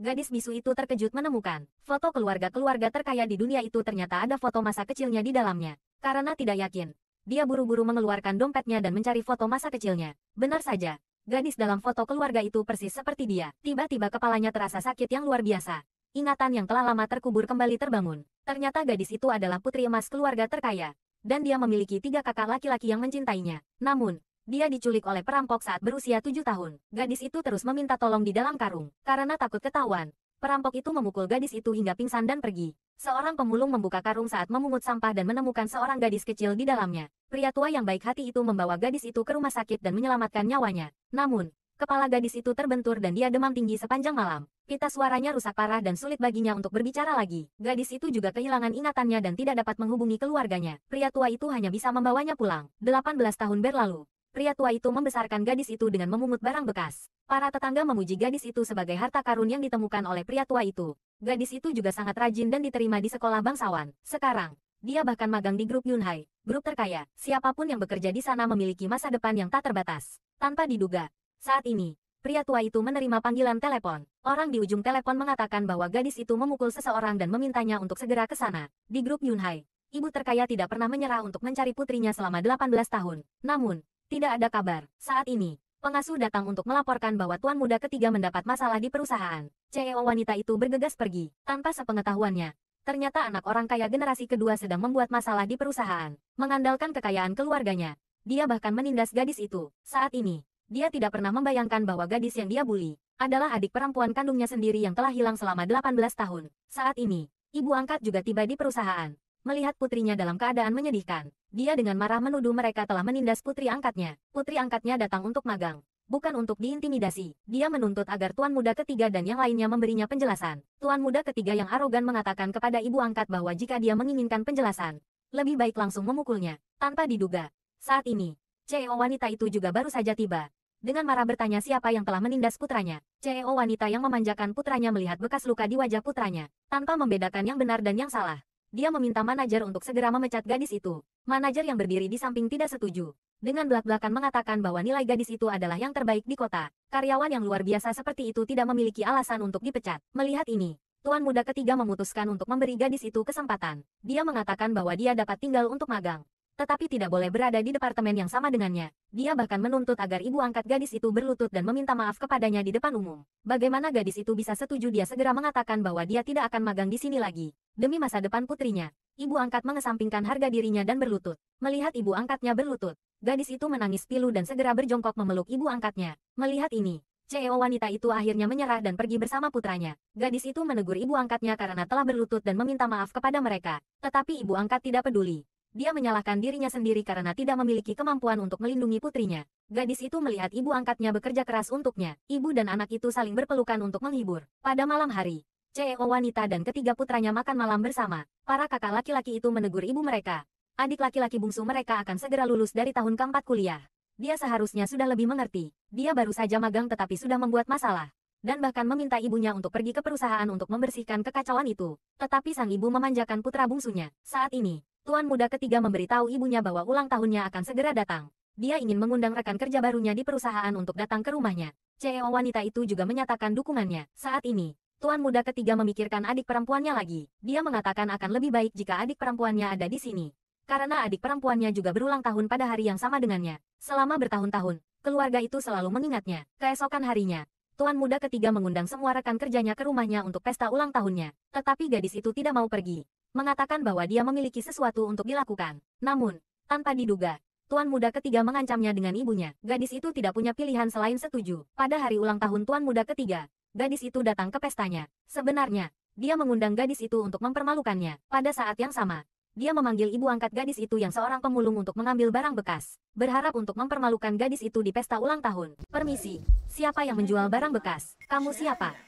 Gadis bisu itu terkejut menemukan foto keluarga-keluarga terkaya di dunia itu ternyata ada foto masa kecilnya di dalamnya. Karena tidak yakin, dia buru-buru mengeluarkan dompetnya dan mencari foto masa kecilnya. Benar saja, gadis dalam foto keluarga itu persis seperti dia. Tiba-tiba kepalanya terasa sakit yang luar biasa. Ingatan yang telah lama terkubur kembali terbangun. Ternyata gadis itu adalah putri emas keluarga terkaya. Dan dia memiliki tiga kakak laki-laki yang mencintainya. Namun, dia diculik oleh perampok saat berusia tujuh tahun. Gadis itu terus meminta tolong di dalam karung, karena takut ketahuan. Perampok itu memukul gadis itu hingga pingsan dan pergi. Seorang pemulung membuka karung saat memungut sampah dan menemukan seorang gadis kecil di dalamnya. Pria tua yang baik hati itu membawa gadis itu ke rumah sakit dan menyelamatkan nyawanya. Namun, kepala gadis itu terbentur dan dia demam tinggi sepanjang malam. Pita suaranya rusak parah dan sulit baginya untuk berbicara lagi. Gadis itu juga kehilangan ingatannya dan tidak dapat menghubungi keluarganya. Pria tua itu hanya bisa membawanya pulang. 18 tahun berlalu, Pria tua itu membesarkan gadis itu dengan memungut barang bekas. Para tetangga memuji gadis itu sebagai harta karun yang ditemukan oleh pria tua itu. Gadis itu juga sangat rajin dan diterima di sekolah bangsawan. Sekarang, dia bahkan magang di grup Yunhai, grup terkaya. Siapapun yang bekerja di sana memiliki masa depan yang tak terbatas. Tanpa diduga, saat ini, pria tua itu menerima panggilan telepon. Orang di ujung telepon mengatakan bahwa gadis itu memukul seseorang dan memintanya untuk segera ke sana. Di grup Yunhai, ibu terkaya tidak pernah menyerah untuk mencari putrinya selama 18 tahun. Namun, tidak ada kabar. Saat ini, pengasuh datang untuk melaporkan bahwa tuan muda ketiga mendapat masalah di perusahaan. CEO wanita itu bergegas pergi, tanpa sepengetahuannya. Ternyata anak orang kaya generasi kedua sedang membuat masalah di perusahaan, mengandalkan kekayaan keluarganya. Dia bahkan menindas gadis itu. Saat ini, dia tidak pernah membayangkan bahwa gadis yang dia bully adalah adik perempuan kandungnya sendiri yang telah hilang selama 18 tahun. Saat ini, ibu angkat juga tiba di perusahaan. Melihat putrinya dalam keadaan menyedihkan, dia dengan marah menuduh mereka telah menindas putri angkatnya. Putri angkatnya datang untuk magang, bukan untuk diintimidasi. Dia menuntut agar tuan muda ketiga dan yang lainnya memberinya penjelasan. Tuan muda ketiga yang arogan mengatakan kepada ibu angkat bahwa jika dia menginginkan penjelasan, lebih baik langsung memukulnya, tanpa diduga. Saat ini, CEO wanita itu juga baru saja tiba. Dengan marah bertanya siapa yang telah menindas putranya. CEO wanita yang memanjakan putranya melihat bekas luka di wajah putranya, tanpa membedakan yang benar dan yang salah. Dia meminta manajer untuk segera memecat gadis itu. Manajer yang berdiri di samping tidak setuju. Dengan belak-belakan mengatakan bahwa nilai gadis itu adalah yang terbaik di kota. Karyawan yang luar biasa seperti itu tidak memiliki alasan untuk dipecat. Melihat ini, Tuan muda ketiga memutuskan untuk memberi gadis itu kesempatan. Dia mengatakan bahwa dia dapat tinggal untuk magang tetapi tidak boleh berada di departemen yang sama dengannya. Dia bahkan menuntut agar ibu angkat gadis itu berlutut dan meminta maaf kepadanya di depan umum. Bagaimana gadis itu bisa setuju dia segera mengatakan bahwa dia tidak akan magang di sini lagi. Demi masa depan putrinya, ibu angkat mengesampingkan harga dirinya dan berlutut. Melihat ibu angkatnya berlutut, gadis itu menangis pilu dan segera berjongkok memeluk ibu angkatnya. Melihat ini, CEO wanita itu akhirnya menyerah dan pergi bersama putranya. Gadis itu menegur ibu angkatnya karena telah berlutut dan meminta maaf kepada mereka. Tetapi ibu angkat tidak peduli. Dia menyalahkan dirinya sendiri karena tidak memiliki kemampuan untuk melindungi putrinya. Gadis itu melihat ibu angkatnya bekerja keras untuknya. Ibu dan anak itu saling berpelukan untuk menghibur. Pada malam hari, CEO wanita dan ketiga putranya makan malam bersama. Para kakak laki-laki itu menegur ibu mereka. Adik laki-laki bungsu mereka akan segera lulus dari tahun keempat kuliah. Dia seharusnya sudah lebih mengerti. Dia baru saja magang tetapi sudah membuat masalah. Dan bahkan meminta ibunya untuk pergi ke perusahaan untuk membersihkan kekacauan itu. Tetapi sang ibu memanjakan putra bungsunya. Saat ini, Tuan muda ketiga memberitahu ibunya bahwa ulang tahunnya akan segera datang. Dia ingin mengundang rekan kerja barunya di perusahaan untuk datang ke rumahnya. CEO wanita itu juga menyatakan dukungannya. Saat ini, Tuan muda ketiga memikirkan adik perempuannya lagi. Dia mengatakan akan lebih baik jika adik perempuannya ada di sini. Karena adik perempuannya juga berulang tahun pada hari yang sama dengannya. Selama bertahun-tahun, keluarga itu selalu mengingatnya. Keesokan harinya, Tuan muda ketiga mengundang semua rekan kerjanya ke rumahnya untuk pesta ulang tahunnya. Tetapi gadis itu tidak mau pergi mengatakan bahwa dia memiliki sesuatu untuk dilakukan. Namun, tanpa diduga, Tuan Muda ketiga mengancamnya dengan ibunya. Gadis itu tidak punya pilihan selain setuju. Pada hari ulang tahun Tuan Muda ketiga, gadis itu datang ke pestanya. Sebenarnya, dia mengundang gadis itu untuk mempermalukannya. Pada saat yang sama, dia memanggil ibu angkat gadis itu yang seorang pemulung untuk mengambil barang bekas. Berharap untuk mempermalukan gadis itu di pesta ulang tahun. Permisi, siapa yang menjual barang bekas? Kamu siapa?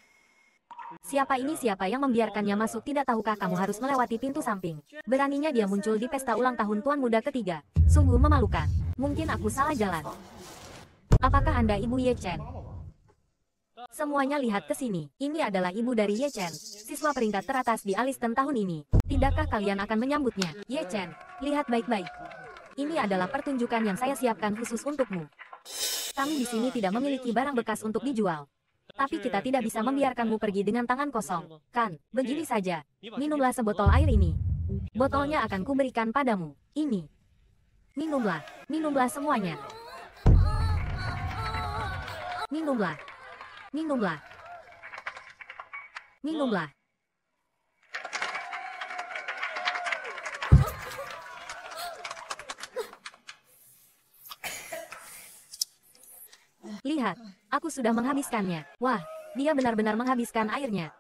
Siapa ini siapa yang membiarkannya masuk tidak tahukah kamu harus melewati pintu samping. Beraninya dia muncul di pesta ulang tahun tuan muda ketiga. Sungguh memalukan. Mungkin aku salah jalan. Apakah Anda Ibu Ye Chen? Semuanya lihat ke sini. Ini adalah ibu dari Ye Chen, siswa peringkat teratas di Alisten tahun ini. Tidakkah kalian akan menyambutnya? Ye Chen, lihat baik-baik. Ini adalah pertunjukan yang saya siapkan khusus untukmu. Kami di sini tidak memiliki barang bekas untuk dijual. Tapi kita tidak bisa membiarkanmu pergi dengan tangan kosong. Kan, begini saja. Minumlah sebotol air ini. Botolnya akan kuberikan padamu. Ini. Minumlah. Minumlah semuanya. Minumlah. Minumlah. Minumlah. Lihat, aku sudah menghabiskannya. Wah, dia benar-benar menghabiskan airnya.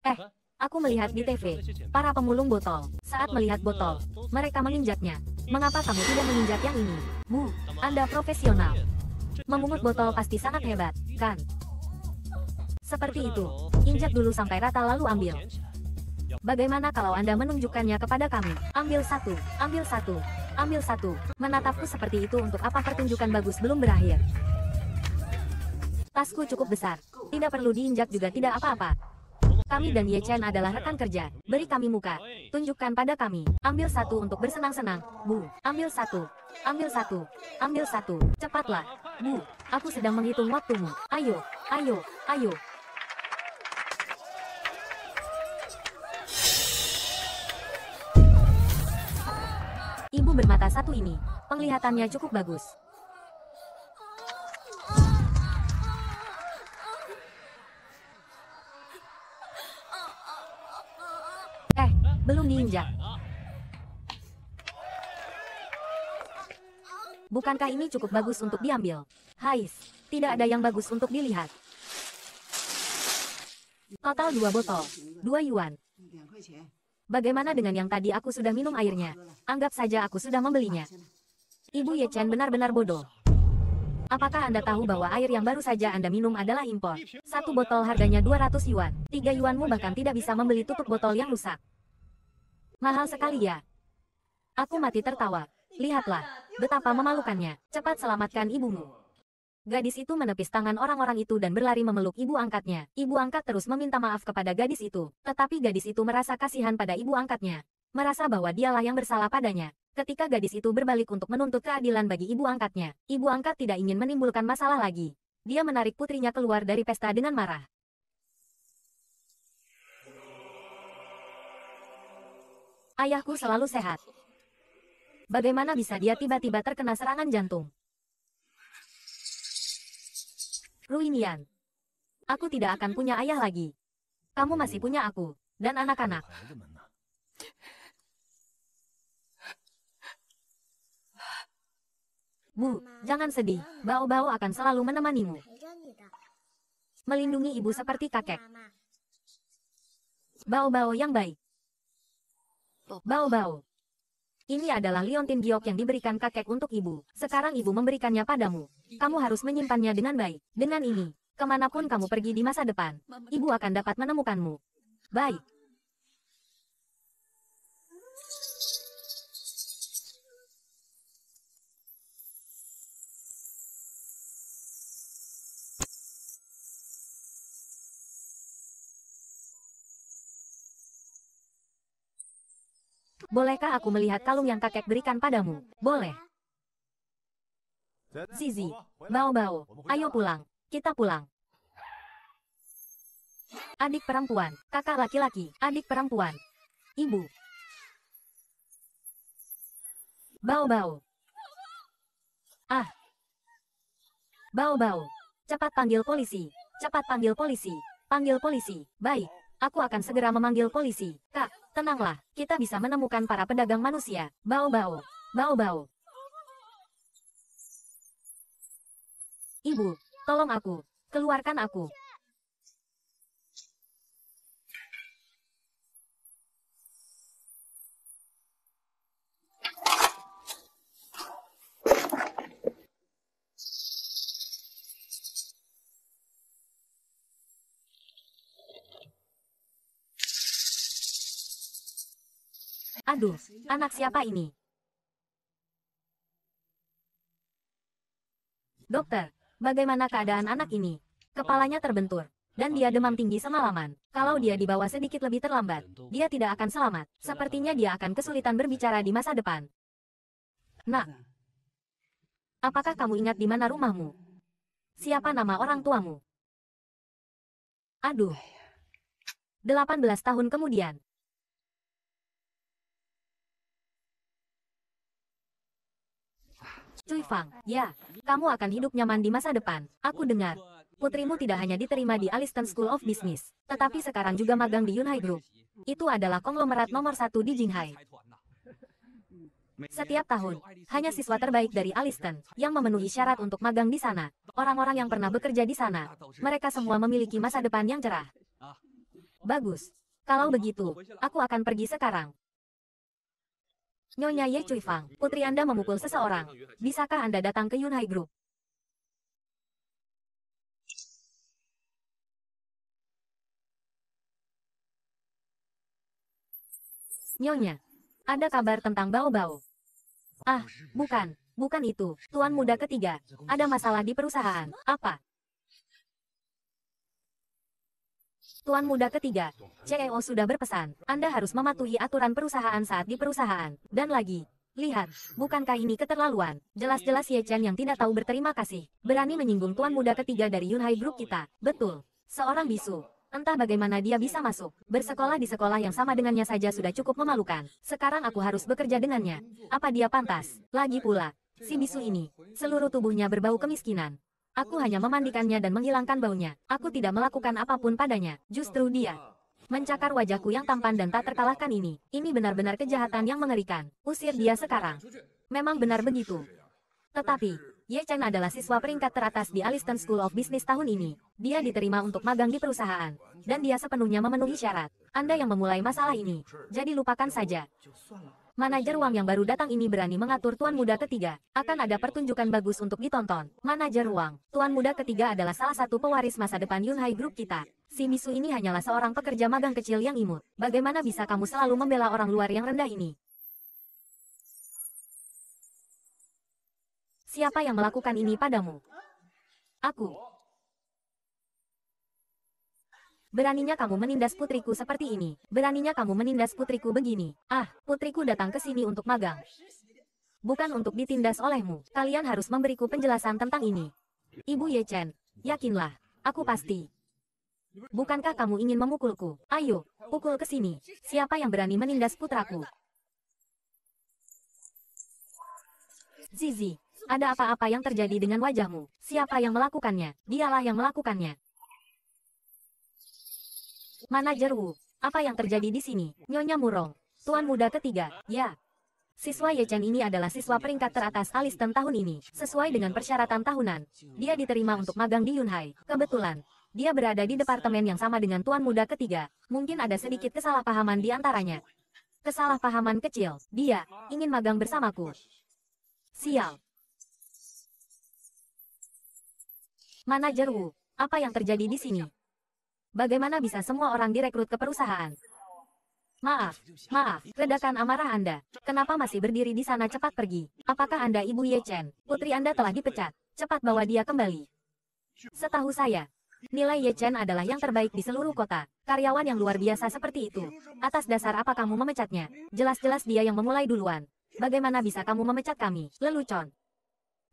Eh, aku melihat di TV, para pemulung botol. Saat melihat botol, mereka menginjaknya. Mengapa kamu tidak menginjak yang ini? Bu, Anda profesional. Memungut botol pasti sangat hebat, kan? Seperti itu. Injak dulu sampai rata lalu ambil. Bagaimana kalau Anda menunjukkannya kepada kami? Ambil satu, ambil satu, ambil satu. Menatapku seperti itu untuk apa pertunjukan bagus belum berakhir. Tasku cukup besar. Tidak perlu diinjak juga tidak apa-apa. Kami dan Ye Chen adalah rekan kerja. Beri kami muka. Tunjukkan pada kami. Ambil satu untuk bersenang-senang. Bu, ambil satu. Ambil satu. Ambil satu. Cepatlah. Bu, aku sedang menghitung waktumu. Ayo, ayo, ayo. Ibu bermata satu ini. Penglihatannya cukup bagus. saja. Bukankah ini cukup bagus untuk diambil? Hais, tidak ada yang bagus untuk dilihat. Total dua botol, dua yuan. Bagaimana dengan yang tadi aku sudah minum airnya? Anggap saja aku sudah membelinya. Ibu Ye Chen benar-benar bodoh. Apakah Anda tahu bahwa air yang baru saja Anda minum adalah impor? Satu botol harganya 200 yuan. Tiga yuanmu bahkan tidak bisa membeli tutup botol yang rusak. Mahal sekali ya. Aku mati tertawa. Lihatlah, betapa memalukannya. Cepat selamatkan ibumu. Gadis itu menepis tangan orang-orang itu dan berlari memeluk ibu angkatnya. Ibu angkat terus meminta maaf kepada gadis itu. Tetapi gadis itu merasa kasihan pada ibu angkatnya. Merasa bahwa dialah yang bersalah padanya. Ketika gadis itu berbalik untuk menuntut keadilan bagi ibu angkatnya, ibu angkat tidak ingin menimbulkan masalah lagi. Dia menarik putrinya keluar dari pesta dengan marah. Ayahku selalu sehat. Bagaimana bisa dia tiba-tiba terkena serangan jantung? Ruinian. Aku tidak akan punya ayah lagi. Kamu masih punya aku, dan anak-anak. Bu, jangan sedih. Bao-bao akan selalu menemanimu. Melindungi ibu seperti kakek. Bao-bao yang baik. Bau-bau. Ini adalah liontin giok yang diberikan kakek untuk ibu. Sekarang ibu memberikannya padamu. Kamu harus menyimpannya dengan baik. Dengan ini, kemanapun kamu pergi di masa depan, ibu akan dapat menemukanmu. Baik. Bolehkah aku melihat kalung yang kakek berikan padamu? Boleh. Zizi, bau bau, ayo pulang. Kita pulang. Adik perempuan, kakak laki-laki, adik perempuan. Ibu. Bau bau. Ah. bau bau. Cepat panggil polisi. Cepat panggil polisi. Panggil polisi. Baik, aku akan segera memanggil polisi. Kak. Tenanglah, kita bisa menemukan para pedagang manusia. Bau-bau. Bau-bau. Ibu, tolong aku. Keluarkan aku. Aduh, anak siapa ini? Dokter, bagaimana keadaan anak ini? Kepalanya terbentur, dan dia demam tinggi semalaman. Kalau dia dibawa sedikit lebih terlambat, dia tidak akan selamat. Sepertinya dia akan kesulitan berbicara di masa depan. Nak, apakah kamu ingat di mana rumahmu? Siapa nama orang tuamu? Aduh. 18 tahun kemudian, Cui Fang, ya, kamu akan hidup nyaman di masa depan. Aku dengar, putrimu tidak hanya diterima di Aliston School of Business, tetapi sekarang juga magang di Yunhai Group. Itu adalah konglomerat nomor satu di Jinghai. Setiap tahun, hanya siswa terbaik dari Aliston yang memenuhi syarat untuk magang di sana. Orang-orang yang pernah bekerja di sana, mereka semua memiliki masa depan yang cerah. Bagus. Kalau begitu, aku akan pergi sekarang. Nyonya Ye Cui Fang, putri Anda memukul seseorang. Bisakah Anda datang ke Yunhai Group? Nyonya, ada kabar tentang bau-bau. Ah, bukan, bukan itu. Tuan muda ketiga, ada masalah di perusahaan. Apa? Tuan muda ketiga, CEO sudah berpesan, Anda harus mematuhi aturan perusahaan saat di perusahaan. Dan lagi, lihat, bukankah ini keterlaluan? Jelas-jelas Ye Chen yang tidak tahu berterima kasih, berani menyinggung tuan muda ketiga dari Yunhai Group kita. Betul, seorang bisu. Entah bagaimana dia bisa masuk. Bersekolah di sekolah yang sama dengannya saja sudah cukup memalukan. Sekarang aku harus bekerja dengannya. Apa dia pantas? Lagi pula, si bisu ini, seluruh tubuhnya berbau kemiskinan. Aku hanya memandikannya dan menghilangkan baunya. Aku tidak melakukan apapun padanya. Justru dia mencakar wajahku yang tampan dan tak terkalahkan ini. Ini benar-benar kejahatan yang mengerikan. Usir dia sekarang. Memang benar begitu. Tetapi, Ye Chen adalah siswa peringkat teratas di Aliston School of Business tahun ini. Dia diterima untuk magang di perusahaan. Dan dia sepenuhnya memenuhi syarat. Anda yang memulai masalah ini. Jadi lupakan saja. Manajer uang yang baru datang ini berani mengatur tuan muda ketiga. Akan ada pertunjukan bagus untuk ditonton. Manajer uang, tuan muda ketiga adalah salah satu pewaris masa depan Yunhai Group kita. Si Misu ini hanyalah seorang pekerja magang kecil yang imut. Bagaimana bisa kamu selalu membela orang luar yang rendah ini? Siapa yang melakukan ini padamu? Aku. Beraninya kamu menindas putriku seperti ini. Beraninya kamu menindas putriku begini. Ah, putriku datang ke sini untuk magang. Bukan untuk ditindas olehmu. Kalian harus memberiku penjelasan tentang ini. Ibu Ye Chen, yakinlah, aku pasti. Bukankah kamu ingin memukulku? Ayo, pukul ke sini. Siapa yang berani menindas putraku? Zizi, ada apa-apa yang terjadi dengan wajahmu? Siapa yang melakukannya? Dialah yang melakukannya. Manajer Wu, Apa yang terjadi di sini? Nyonya Murong. Tuan muda ketiga, ya. Siswa Ye Chen ini adalah siswa peringkat teratas Alisten tahun ini, sesuai dengan persyaratan tahunan. Dia diterima untuk magang di Yunhai. Kebetulan, dia berada di departemen yang sama dengan tuan muda ketiga. Mungkin ada sedikit kesalahpahaman di antaranya. Kesalahpahaman kecil, dia ingin magang bersamaku. Sial. Manajer Wu, Apa yang terjadi di sini? Bagaimana bisa semua orang direkrut ke perusahaan? Maaf, maaf, redakan amarah Anda. Kenapa masih berdiri di sana cepat pergi? Apakah Anda Ibu Ye Chen? Putri Anda telah dipecat. Cepat bawa dia kembali. Setahu saya, nilai Ye Chen adalah yang terbaik di seluruh kota. Karyawan yang luar biasa seperti itu. Atas dasar apa kamu memecatnya? Jelas-jelas dia yang memulai duluan. Bagaimana bisa kamu memecat kami, lelucon?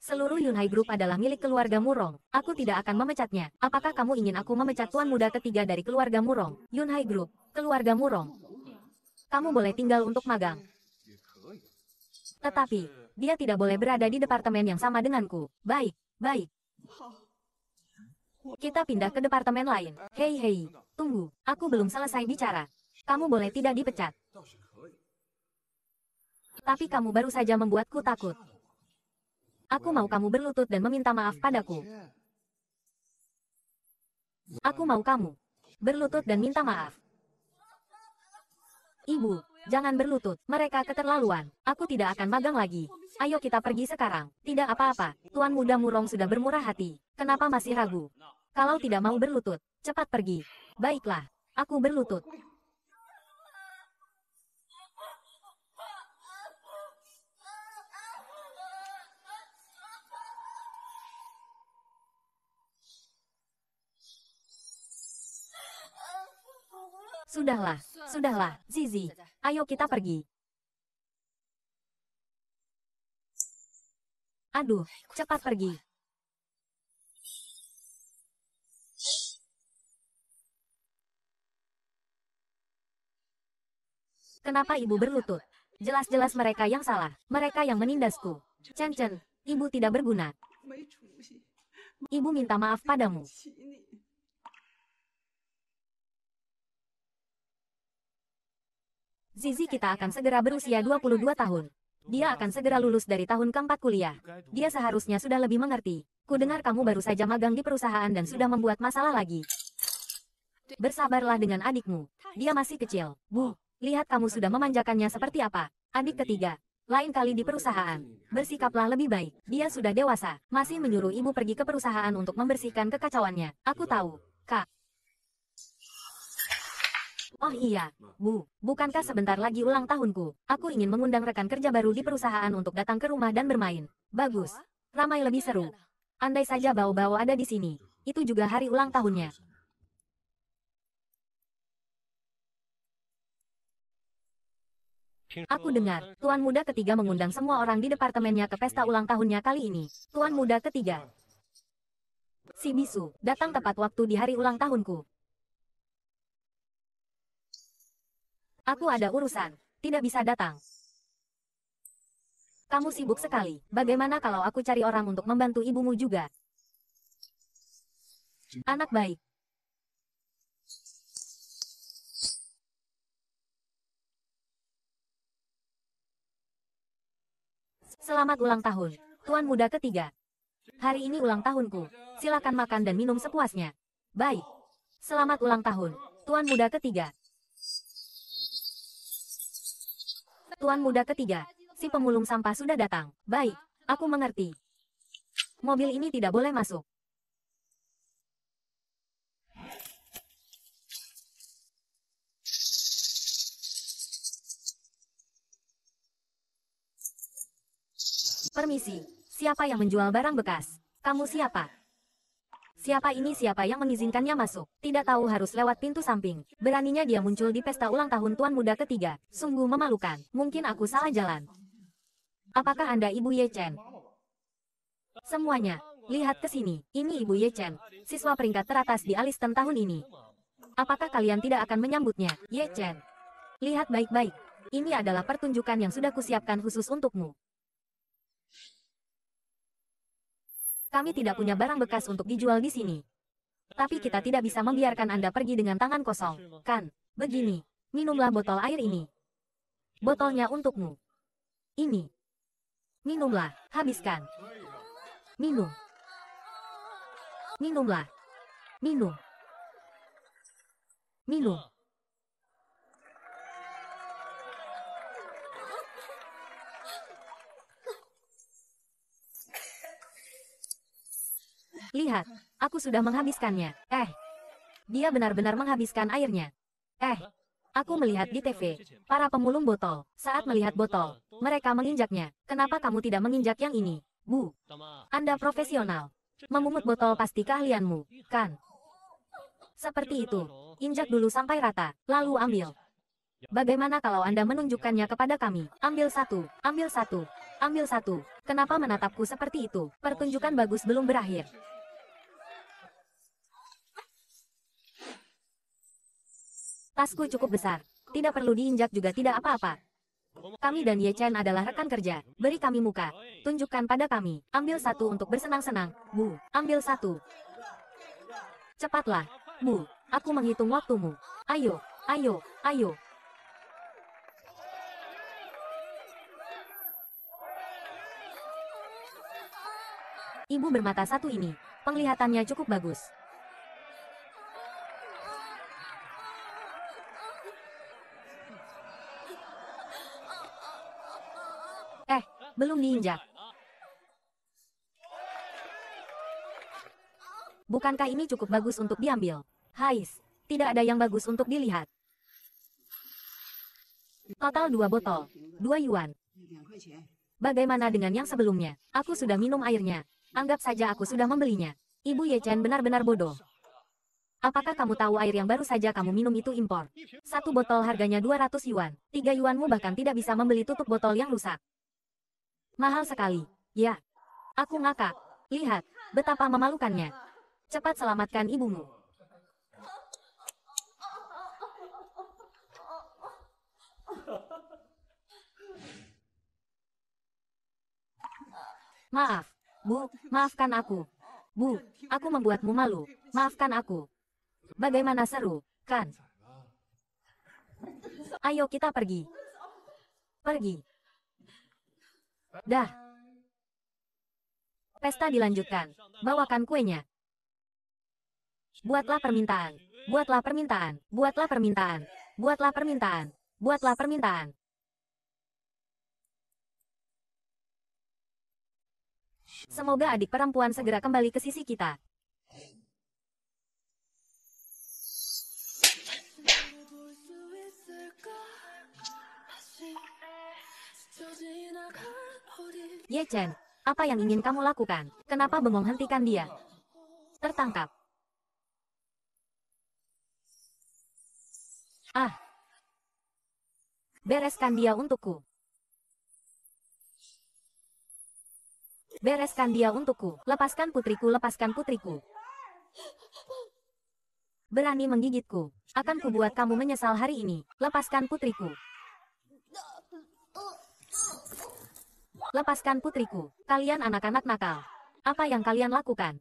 Seluruh Yunhai Group adalah milik keluarga Murong. Aku tidak akan memecatnya. Apakah kamu ingin aku memecat tuan muda ketiga dari keluarga Murong? Yunhai Group, keluarga Murong. Kamu boleh tinggal untuk magang. Tetapi, dia tidak boleh berada di departemen yang sama denganku. Baik, baik. Kita pindah ke departemen lain. Hei hei, tunggu. Aku belum selesai bicara. Kamu boleh tidak dipecat. Tapi kamu baru saja membuatku takut. Aku mau kamu berlutut dan meminta maaf padaku. Aku mau kamu berlutut dan minta maaf. Ibu, jangan berlutut, mereka keterlaluan. Aku tidak akan magang lagi. Ayo kita pergi sekarang. Tidak apa-apa, Tuan Muda Murong sudah bermurah hati. Kenapa masih ragu? Kalau tidak mau berlutut, cepat pergi. Baiklah, aku berlutut. Sudahlah, sudahlah, Zizi. Ayo kita pergi. Aduh, cepat pergi. Kenapa ibu berlutut? Jelas-jelas mereka yang salah, mereka yang menindasku. Chen Chen, ibu tidak berguna. Ibu minta maaf padamu. Zizi kita akan segera berusia 22 tahun. Dia akan segera lulus dari tahun keempat kuliah. Dia seharusnya sudah lebih mengerti. Ku dengar kamu baru saja magang di perusahaan dan sudah membuat masalah lagi. Bersabarlah dengan adikmu. Dia masih kecil. Bu, lihat kamu sudah memanjakannya seperti apa. Adik ketiga, lain kali di perusahaan. Bersikaplah lebih baik. Dia sudah dewasa, masih menyuruh ibu pergi ke perusahaan untuk membersihkan kekacauannya. Aku tahu, Kak. Oh iya, Bu, bukankah sebentar lagi ulang tahunku? Aku ingin mengundang rekan kerja baru di perusahaan untuk datang ke rumah dan bermain. Bagus. Ramai lebih seru. Andai saja bau-bau ada di sini. Itu juga hari ulang tahunnya. Aku dengar, Tuan Muda ketiga mengundang semua orang di departemennya ke pesta ulang tahunnya kali ini. Tuan Muda ketiga. Si Bisu, datang tepat waktu di hari ulang tahunku. Aku ada urusan. Tidak bisa datang. Kamu sibuk sekali. Bagaimana kalau aku cari orang untuk membantu ibumu juga? Anak baik. Selamat ulang tahun, Tuan Muda ketiga. Hari ini ulang tahunku. Silakan makan dan minum sepuasnya. Baik. Selamat ulang tahun, Tuan Muda ketiga. Tuan muda ketiga, si pemulung sampah sudah datang. Baik, aku mengerti. Mobil ini tidak boleh masuk. Permisi, siapa yang menjual barang bekas? Kamu siapa? Siapa ini siapa yang mengizinkannya masuk? Tidak tahu harus lewat pintu samping. Beraninya dia muncul di pesta ulang tahun tuan muda ketiga. Sungguh memalukan. Mungkin aku salah jalan. Apakah Anda Ibu Ye Chen? Semuanya, lihat ke sini. Ini Ibu Ye Chen, siswa peringkat teratas di Alisten tahun ini. Apakah kalian tidak akan menyambutnya, Ye Chen? Lihat baik-baik. Ini adalah pertunjukan yang sudah kusiapkan khusus untukmu. Kami tidak punya barang bekas untuk dijual di sini. Tapi kita tidak bisa membiarkan Anda pergi dengan tangan kosong, kan? Begini, minumlah botol air ini. Botolnya untukmu. Ini. Minumlah, habiskan. Minum. Minumlah. Minum. Minum. Lihat, aku sudah menghabiskannya. Eh, dia benar-benar menghabiskan airnya. Eh, aku melihat di TV, para pemulung botol, saat melihat botol, mereka menginjaknya. Kenapa kamu tidak menginjak yang ini? Bu, Anda profesional. Memungut botol pasti keahlianmu, kan? Seperti itu, injak dulu sampai rata, lalu ambil. Bagaimana kalau Anda menunjukkannya kepada kami? Ambil satu, ambil satu, ambil satu. Kenapa menatapku seperti itu? Pertunjukan bagus belum berakhir. Tasku cukup besar. Tidak perlu diinjak juga tidak apa-apa. Kami dan Ye Chen adalah rekan kerja. Beri kami muka. Tunjukkan pada kami. Ambil satu untuk bersenang-senang. Bu, ambil satu. Cepatlah. Bu, aku menghitung waktumu. Ayo, ayo, ayo. Ibu bermata satu ini, penglihatannya cukup bagus. Belum diinjak. Bukankah ini cukup bagus untuk diambil? Hais, tidak ada yang bagus untuk dilihat. Total dua botol, dua yuan. Bagaimana dengan yang sebelumnya? Aku sudah minum airnya. Anggap saja aku sudah membelinya. Ibu Ye Chen benar-benar bodoh. Apakah kamu tahu air yang baru saja kamu minum itu impor? Satu botol harganya 200 yuan. Tiga yuanmu bahkan tidak bisa membeli tutup botol yang rusak. Mahal sekali. Ya. Aku ngakak. Lihat, betapa memalukannya. Cepat selamatkan ibumu. Maaf, Bu, maafkan aku. Bu, aku membuatmu malu. Maafkan aku. Bagaimana seru, kan? Ayo kita pergi. Pergi. Dah. Pesta dilanjutkan. Bawakan kuenya. Buatlah permintaan. Buatlah permintaan. Buatlah permintaan. Buatlah permintaan. Buatlah permintaan. Semoga adik perempuan segera kembali ke sisi kita. Ye Chen, apa yang ingin kamu lakukan? Kenapa bengong hentikan dia? Tertangkap. Ah. Bereskan dia untukku. Bereskan dia untukku. Lepaskan putriku, lepaskan putriku. Berani menggigitku. Akan kubuat kamu menyesal hari ini. Lepaskan putriku. Lepaskan putriku, kalian anak-anak nakal. Apa yang kalian lakukan?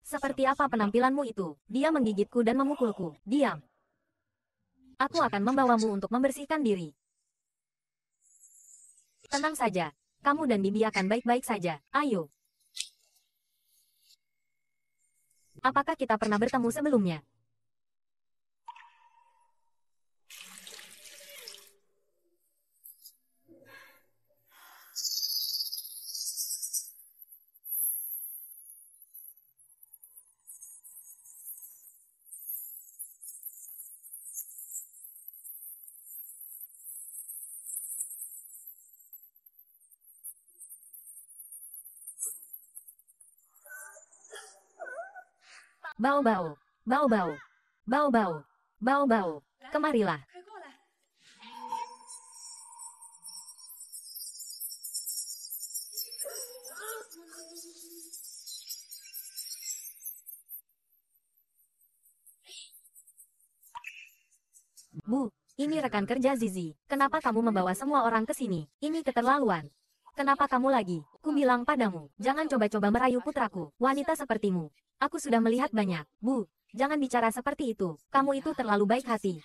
Seperti apa penampilanmu itu? Dia menggigitku dan memukulku. Diam. Aku akan membawamu untuk membersihkan diri. Tenang saja. Kamu dan Bibi akan baik-baik saja. Ayo. Apakah kita pernah bertemu sebelumnya? Bau bau, bau bau, bau bau, bau bau, kemarilah. Bu, ini rekan kerja Zizi. Kenapa kamu membawa semua orang ke sini? Ini keterlaluan. Kenapa kamu lagi? Ku bilang padamu, jangan coba-coba merayu putraku, wanita sepertimu. Aku sudah melihat banyak, Bu. Jangan bicara seperti itu, kamu itu terlalu baik hati.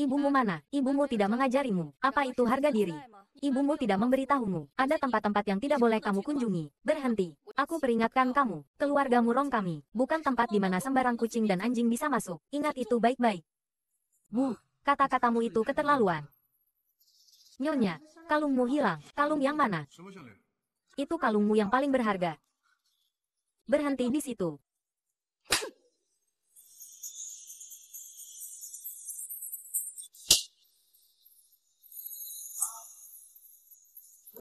Ibumu mana? Ibumu tidak mengajarimu. Apa itu harga diri? Ibumu tidak memberitahumu. Ada tempat-tempat yang tidak boleh kamu kunjungi. Berhenti. Aku peringatkan kamu, keluarga murong kami, bukan tempat di mana sembarang kucing dan anjing bisa masuk. Ingat itu baik-baik. Bu, kata-katamu itu keterlaluan. Nyonya, kalungmu hilang. Kalung yang mana? Itu kalungmu yang paling berharga. Berhenti di situ.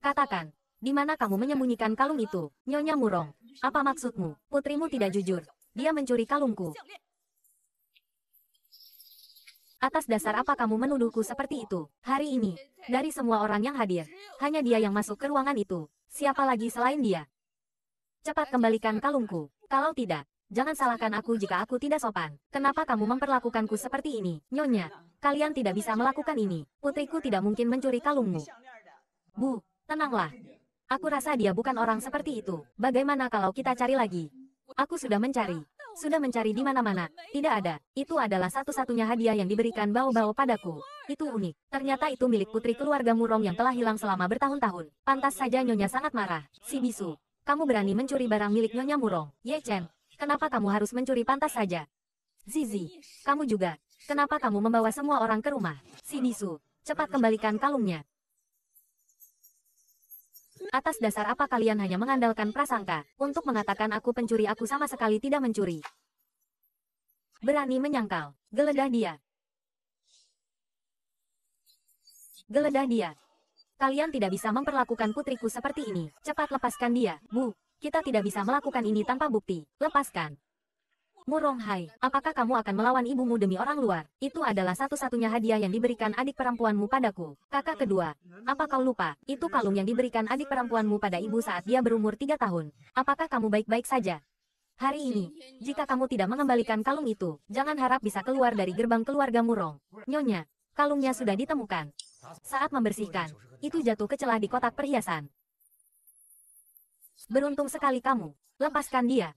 Katakan, di mana kamu menyembunyikan kalung itu? Nyonya Murong, apa maksudmu? Putrimu tidak jujur. Dia mencuri kalungku. Atas dasar apa kamu menuduhku seperti itu? Hari ini, dari semua orang yang hadir, hanya dia yang masuk ke ruangan itu. Siapa lagi selain dia? Cepat kembalikan kalungku. Kalau tidak, jangan salahkan aku jika aku tidak sopan. Kenapa kamu memperlakukanku seperti ini? Nyonya, kalian tidak bisa melakukan ini. Putriku tidak mungkin mencuri kalungmu. Bu, tenanglah. Aku rasa dia bukan orang seperti itu. Bagaimana kalau kita cari lagi? Aku sudah mencari. Sudah mencari di mana-mana, tidak ada. Itu adalah satu-satunya hadiah yang diberikan bau-bau padaku. Itu unik. Ternyata itu milik putri keluarga Murong yang telah hilang selama bertahun-tahun. Pantas saja Nyonya sangat marah. Si Bisu, kamu berani mencuri barang milik Nyonya Murong. Ye Chen, kenapa kamu harus mencuri pantas saja? Zizi, kamu juga. Kenapa kamu membawa semua orang ke rumah? Si Bisu, cepat kembalikan kalungnya. Atas dasar apa kalian hanya mengandalkan prasangka, untuk mengatakan aku pencuri aku sama sekali tidak mencuri. Berani menyangkal, geledah dia. Geledah dia. Kalian tidak bisa memperlakukan putriku seperti ini, cepat lepaskan dia, bu. Kita tidak bisa melakukan ini tanpa bukti, lepaskan. Hai, apakah kamu akan melawan ibumu demi orang luar? Itu adalah satu-satunya hadiah yang diberikan adik perempuanmu padaku. Kakak kedua, apa kau lupa? Itu kalung yang diberikan adik perempuanmu pada ibu saat dia berumur tiga tahun. Apakah kamu baik-baik saja? Hari ini, jika kamu tidak mengembalikan kalung itu, jangan harap bisa keluar dari gerbang keluarga Murong. Nyonya, kalungnya sudah ditemukan. Saat membersihkan, itu jatuh ke celah di kotak perhiasan. Beruntung sekali kamu. Lepaskan dia.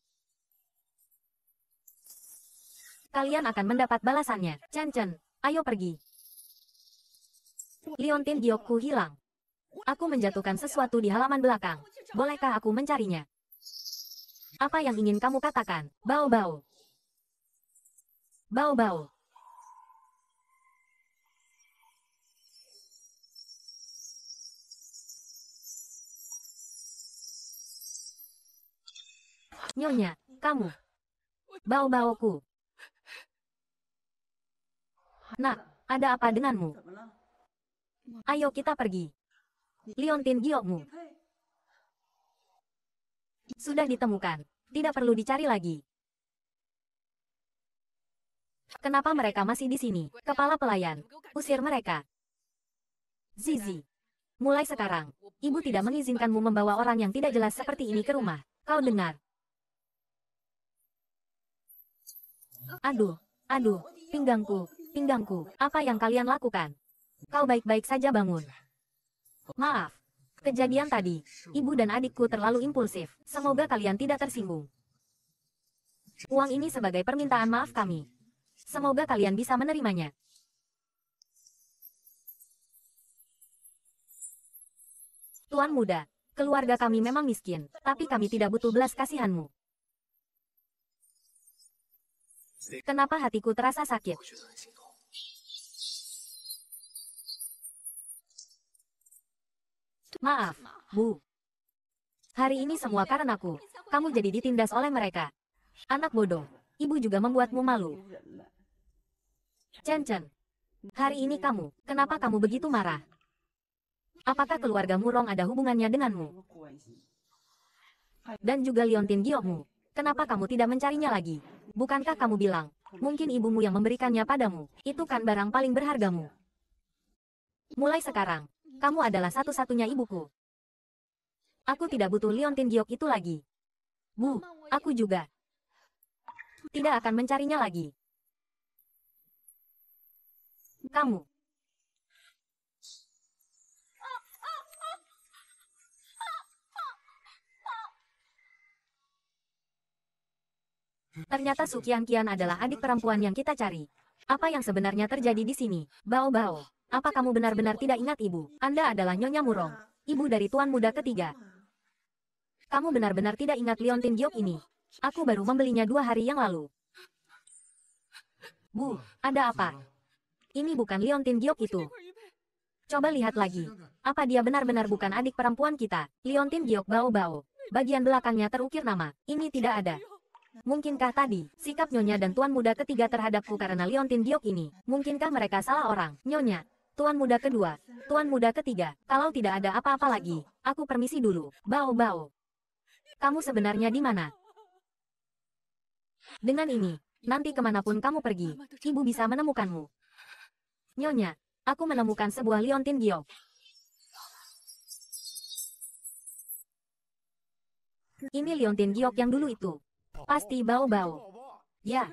Kalian akan mendapat balasannya. Chen Chen, ayo pergi. Liontin giokku hilang. Aku menjatuhkan sesuatu di halaman belakang. Bolehkah aku mencarinya? Apa yang ingin kamu katakan? Bau-bau. Bau-bau. Nyonya, kamu. Bau-bauku. Nak, ada apa denganmu? Ayo kita pergi. Liontin giokmu. Sudah ditemukan. Tidak perlu dicari lagi. Kenapa mereka masih di sini? Kepala pelayan. Usir mereka. Zizi. Mulai sekarang, ibu tidak mengizinkanmu membawa orang yang tidak jelas seperti ini ke rumah. Kau dengar? Aduh, aduh, pinggangku, Pinggangku, apa yang kalian lakukan? Kau baik-baik saja bangun. Maaf. Kejadian tadi, ibu dan adikku terlalu impulsif. Semoga kalian tidak tersinggung. Uang ini sebagai permintaan maaf kami. Semoga kalian bisa menerimanya. Tuan muda, keluarga kami memang miskin, tapi kami tidak butuh belas kasihanmu. Kenapa hatiku terasa sakit? Maaf, Bu. Hari ini semua karena aku. Kamu jadi ditindas oleh mereka. Anak bodoh, ibu juga membuatmu malu. Chen Chen, hari ini kamu, kenapa kamu begitu marah? Apakah keluarga Murong ada hubungannya denganmu? Dan juga Liontin Giokmu, kenapa kamu tidak mencarinya lagi? Bukankah kamu bilang, mungkin ibumu yang memberikannya padamu, itu kan barang paling berhargamu. Mulai sekarang, kamu adalah satu-satunya ibuku. Aku tidak butuh Liontin Giok itu lagi. Bu, aku juga. Tidak akan mencarinya lagi. Kamu. Ternyata Sukian Kian adalah adik perempuan yang kita cari. Apa yang sebenarnya terjadi di sini? Bao-bao. Apa kamu benar-benar tidak ingat ibu? Anda adalah Nyonya Murong, ibu dari tuan muda ketiga. Kamu benar-benar tidak ingat liontin Giok ini. Aku baru membelinya dua hari yang lalu. Bu, ada apa? Ini bukan liontin Giok itu. Coba lihat lagi. Apa dia benar-benar bukan adik perempuan kita? liontin Giok bau-bau. Bagian belakangnya terukir nama. Ini tidak ada. Mungkinkah tadi, sikap Nyonya dan Tuan Muda ketiga terhadapku karena liontin Giok ini? Mungkinkah mereka salah orang? Nyonya, Tuan Muda kedua, Tuan Muda ketiga, kalau tidak ada apa-apa lagi, aku permisi dulu, bau-bau. Kamu sebenarnya di mana? Dengan ini, nanti kemanapun kamu pergi, ibu bisa menemukanmu. Nyonya, aku menemukan sebuah liontin giok. Ini liontin giok yang dulu itu. Pasti bau-bau. Ya,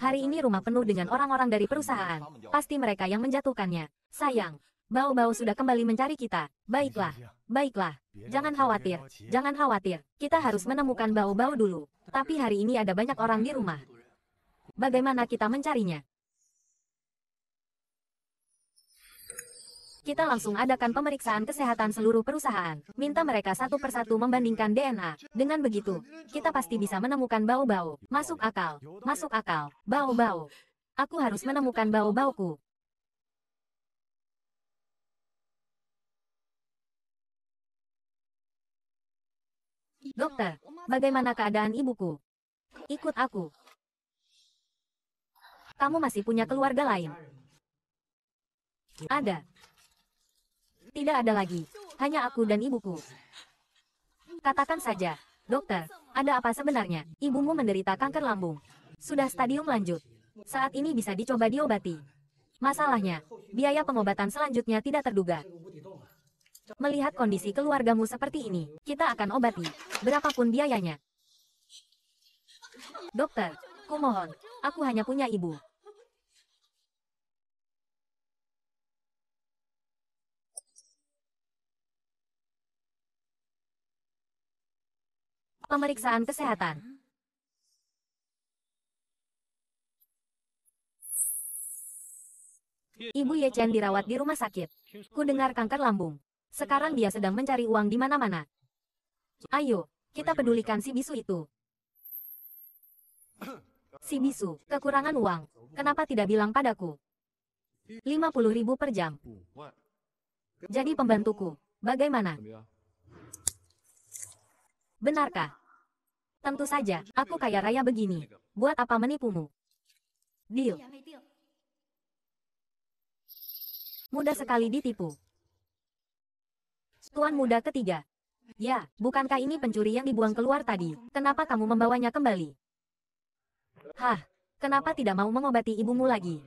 Hari ini rumah penuh dengan orang-orang dari perusahaan. Pasti mereka yang menjatuhkannya. Sayang, Bau-bau sudah kembali mencari kita. Baiklah, iya, iya, iya. baiklah. Jangan khawatir, jangan khawatir. Kita harus menemukan bau-bau dulu. Tapi hari ini ada banyak orang di rumah. Bagaimana kita mencarinya? kita langsung adakan pemeriksaan kesehatan seluruh perusahaan. Minta mereka satu persatu membandingkan DNA. Dengan begitu, kita pasti bisa menemukan bau-bau. Masuk akal, masuk akal, bau-bau. Aku harus menemukan bau-bauku. Dokter, bagaimana keadaan ibuku? Ikut aku. Kamu masih punya keluarga lain? Ada. Tidak ada lagi. Hanya aku dan ibuku. Katakan saja, dokter, ada apa sebenarnya? Ibumu menderita kanker lambung. Sudah stadium lanjut. Saat ini bisa dicoba diobati. Masalahnya, biaya pengobatan selanjutnya tidak terduga. Melihat kondisi keluargamu seperti ini, kita akan obati, berapapun biayanya. Dokter, kumohon, aku hanya punya ibu. Pemeriksaan kesehatan. Ibu Ye Chen dirawat di rumah sakit. Ku dengar kanker lambung. Sekarang dia sedang mencari uang di mana-mana. Ayo, kita pedulikan si bisu itu. Si bisu, kekurangan uang. Kenapa tidak bilang padaku? 50 ribu per jam. Jadi pembantuku, bagaimana? Benarkah? Tentu saja, aku kaya raya begini. Buat apa menipumu? Deal. Mudah sekali ditipu. Tuan muda ketiga. Ya, bukankah ini pencuri yang dibuang keluar tadi? Kenapa kamu membawanya kembali? Hah, kenapa tidak mau mengobati ibumu lagi?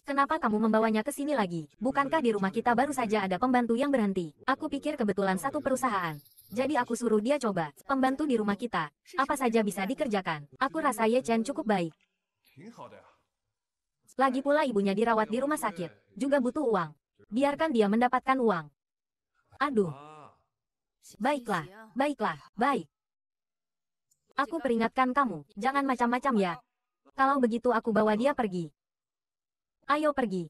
Kenapa kamu membawanya ke sini lagi? Bukankah di rumah kita baru saja ada pembantu yang berhenti? Aku pikir kebetulan satu perusahaan. Jadi aku suruh dia coba. Pembantu di rumah kita. Apa saja bisa dikerjakan. Aku rasa Ye Chen cukup baik. Lagi pula ibunya dirawat di rumah sakit. Juga butuh uang. Biarkan dia mendapatkan uang. Aduh. Baiklah, baiklah, baik. Aku peringatkan kamu, jangan macam-macam ya. Kalau begitu aku bawa dia pergi. Ayo pergi.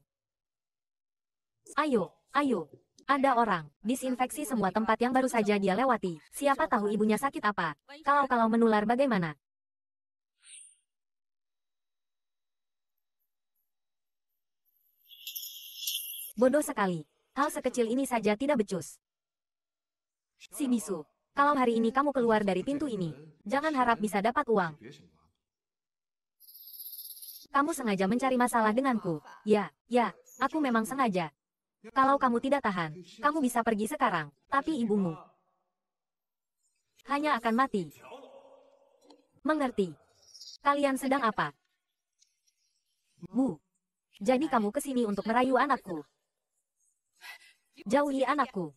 Ayo, ayo. Ada orang, disinfeksi semua tempat yang baru saja dia lewati. Siapa tahu ibunya sakit apa. Kalau-kalau menular bagaimana? Bodoh sekali. Hal sekecil ini saja tidak becus. Si bisu, kalau hari ini kamu keluar dari pintu ini, jangan harap bisa dapat uang. Kamu sengaja mencari masalah denganku. Ya, ya, aku memang sengaja. Kalau kamu tidak tahan, kamu bisa pergi sekarang, tapi ibumu hanya akan mati. Mengerti? Kalian sedang apa? Bu, Jadi kamu kesini untuk merayu anakku. Jauhi anakku.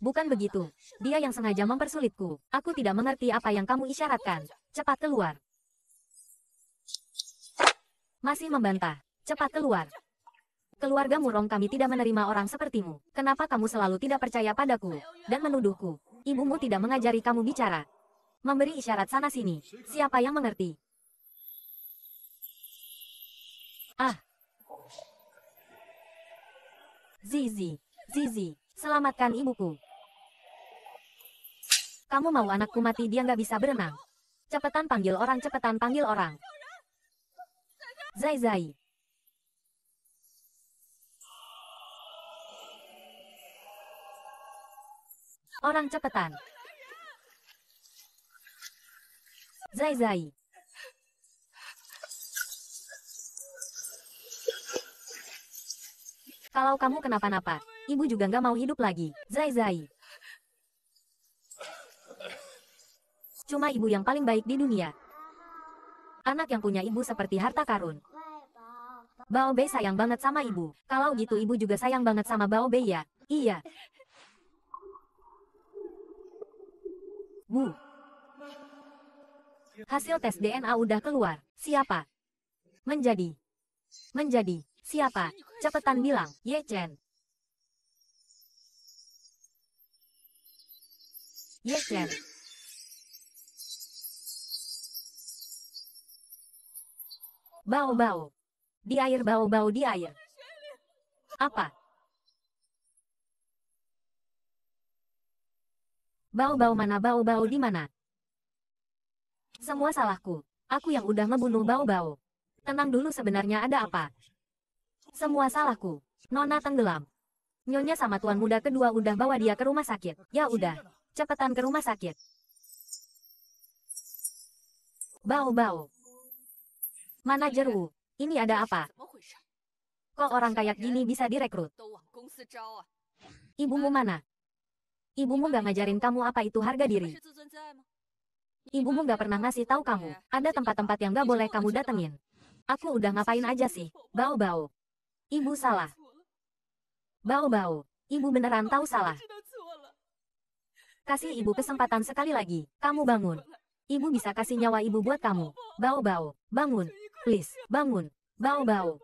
Bukan begitu. Dia yang sengaja mempersulitku. Aku tidak mengerti apa yang kamu isyaratkan. Cepat keluar. Masih membantah. Cepat keluar. Keluarga Murong kami tidak menerima orang sepertimu. Kenapa kamu selalu tidak percaya padaku dan menuduhku? Ibumu tidak mengajari kamu bicara. Memberi isyarat sana-sini. Siapa yang mengerti? Ah. Zizi, Zizi, selamatkan ibuku. Kamu mau anakku mati dia nggak bisa berenang. Cepetan panggil orang, cepetan panggil orang. Zai Zai. Orang cepetan. Zai Zai. Kalau kamu kenapa-napa, ibu juga nggak mau hidup lagi. Zai Zai. Cuma ibu yang paling baik di dunia, Anak yang punya ibu seperti harta karun. Bao Bei sayang banget sama ibu. Kalau gitu ibu juga sayang banget sama Bao Bei ya? Iya. Bu. Hasil tes DNA udah keluar. Siapa? Menjadi. Menjadi. Siapa? Cepetan bilang. Ye Chen. Ye Chen. Bau-bau. Di air bau-bau di air. Apa? Bau-bau mana bau-bau di mana? Semua salahku. Aku yang udah ngebunuh bau-bau. Tenang dulu sebenarnya ada apa? Semua salahku. Nona tenggelam. Nyonya sama tuan muda kedua udah bawa dia ke rumah sakit. Ya udah, cepetan ke rumah sakit. Bau-bau. Manajer Wu, ini ada apa? Kok orang kayak gini bisa direkrut? Ibumu mana? Ibumu gak ngajarin kamu apa itu harga diri. Ibumu gak pernah ngasih tahu kamu, ada tempat-tempat yang gak boleh kamu datengin. Aku udah ngapain aja sih, bau-bau. Ibu salah. Bau-bau, ibu beneran tahu salah. Kasih ibu kesempatan sekali lagi, kamu bangun. Ibu bisa kasih nyawa ibu buat kamu. Bau-bau, bangun. Please, bangun. Bau-bau.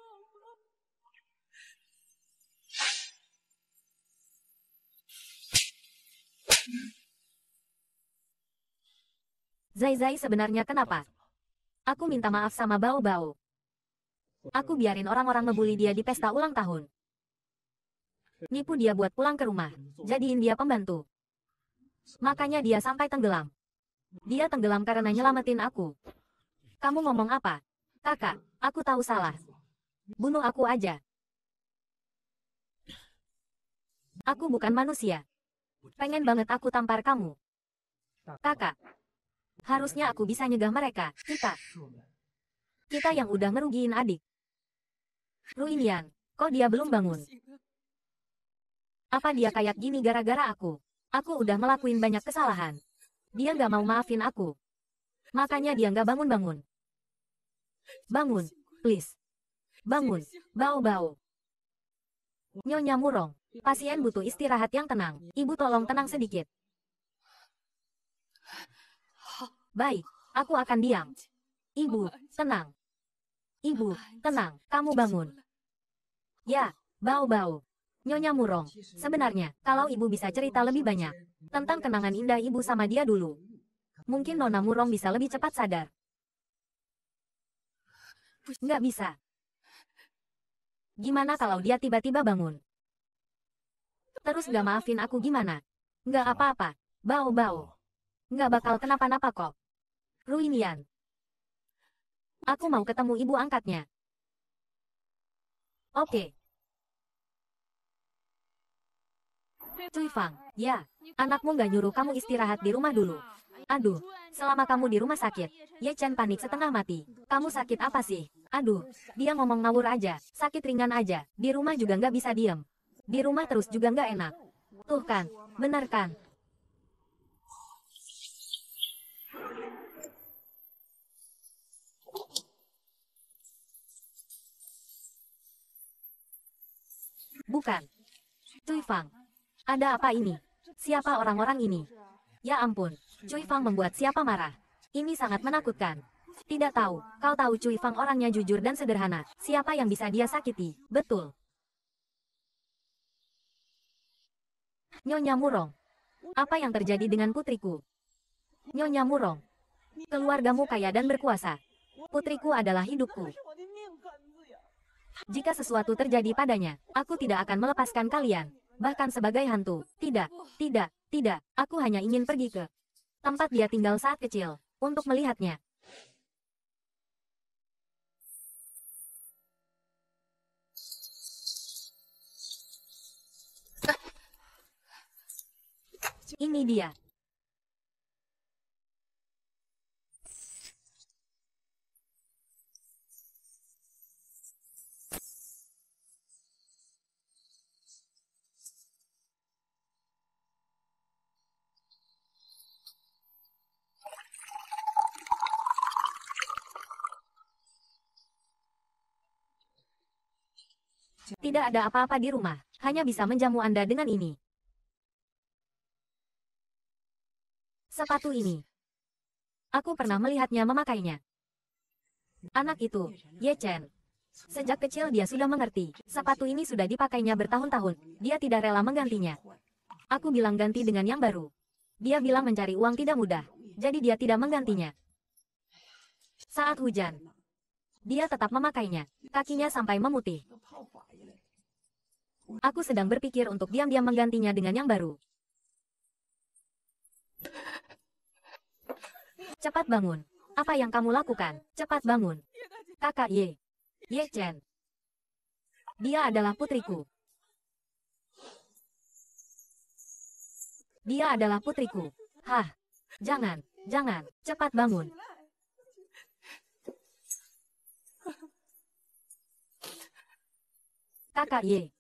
Zai-Zai sebenarnya kenapa? Aku minta maaf sama bau-bau. Aku biarin orang-orang ngebully dia di pesta ulang tahun. Nipu dia buat pulang ke rumah, jadiin dia pembantu. Makanya dia sampai tenggelam. Dia tenggelam karena nyelamatin aku. Kamu ngomong apa? Kakak, aku tahu salah. Bunuh aku aja. Aku bukan manusia. Pengen banget aku tampar kamu. Kakak, harusnya aku bisa nyegah mereka, kita. Kita yang udah ngerugiin adik. Ruinian, kok dia belum bangun? Apa dia kayak gini gara-gara aku? Aku udah ngelakuin banyak kesalahan. Dia nggak mau maafin aku. Makanya dia nggak bangun-bangun. Bangun, please. Bangun, bau-bau. Nyonya Murong, pasien butuh istirahat yang tenang. Ibu tolong tenang sedikit. Baik, aku akan diam. Ibu, tenang. Ibu, tenang, kamu bangun. Ya, bau-bau. Nyonya Murong, sebenarnya, kalau ibu bisa cerita lebih banyak tentang kenangan indah ibu sama dia dulu. Mungkin Nona Murong bisa lebih cepat sadar. Nggak bisa. Gimana kalau dia tiba-tiba bangun? Terus nggak maafin aku gimana? Nggak apa-apa. Bau-bau. Nggak bakal kenapa-napa kok. Ruinian. Aku mau ketemu ibu angkatnya. Oke. Okay. Cui Fang, ya. Anakmu nggak nyuruh kamu istirahat di rumah dulu. Aduh, selama kamu di rumah sakit, Ye Chen panik setengah mati. Kamu sakit apa sih? Aduh, dia ngomong ngawur aja, sakit ringan aja, di rumah juga nggak bisa diem. Di rumah terus juga nggak enak. Tuh kan, bener kan? Bukan. Cui Fang. Ada apa ini? Siapa orang-orang ini? Ya ampun, Cui Fang membuat siapa marah. Ini sangat menakutkan. Tidak tahu, kau tahu Cui Fang orangnya jujur dan sederhana, siapa yang bisa dia sakiti, betul. Nyonya Murong. Apa yang terjadi dengan putriku? Nyonya Murong. Keluargamu kaya dan berkuasa. Putriku adalah hidupku. Jika sesuatu terjadi padanya, aku tidak akan melepaskan kalian. Bahkan sebagai hantu. Tidak, tidak, tidak. Aku hanya ingin pergi ke tempat dia tinggal saat kecil. Untuk melihatnya. Ini dia. Tidak ada apa-apa di rumah, hanya bisa menjamu Anda dengan ini. sepatu ini. Aku pernah melihatnya memakainya. Anak itu, Ye Chen. Sejak kecil dia sudah mengerti, sepatu ini sudah dipakainya bertahun-tahun, dia tidak rela menggantinya. Aku bilang ganti dengan yang baru. Dia bilang mencari uang tidak mudah, jadi dia tidak menggantinya. Saat hujan, dia tetap memakainya, kakinya sampai memutih. Aku sedang berpikir untuk diam-diam menggantinya dengan yang baru. Cepat bangun. Apa yang kamu lakukan? Cepat bangun. Kakak Ye. Ye Chen. Dia adalah putriku. Dia adalah putriku. Hah. Jangan, jangan. Cepat bangun. Kakak Ye.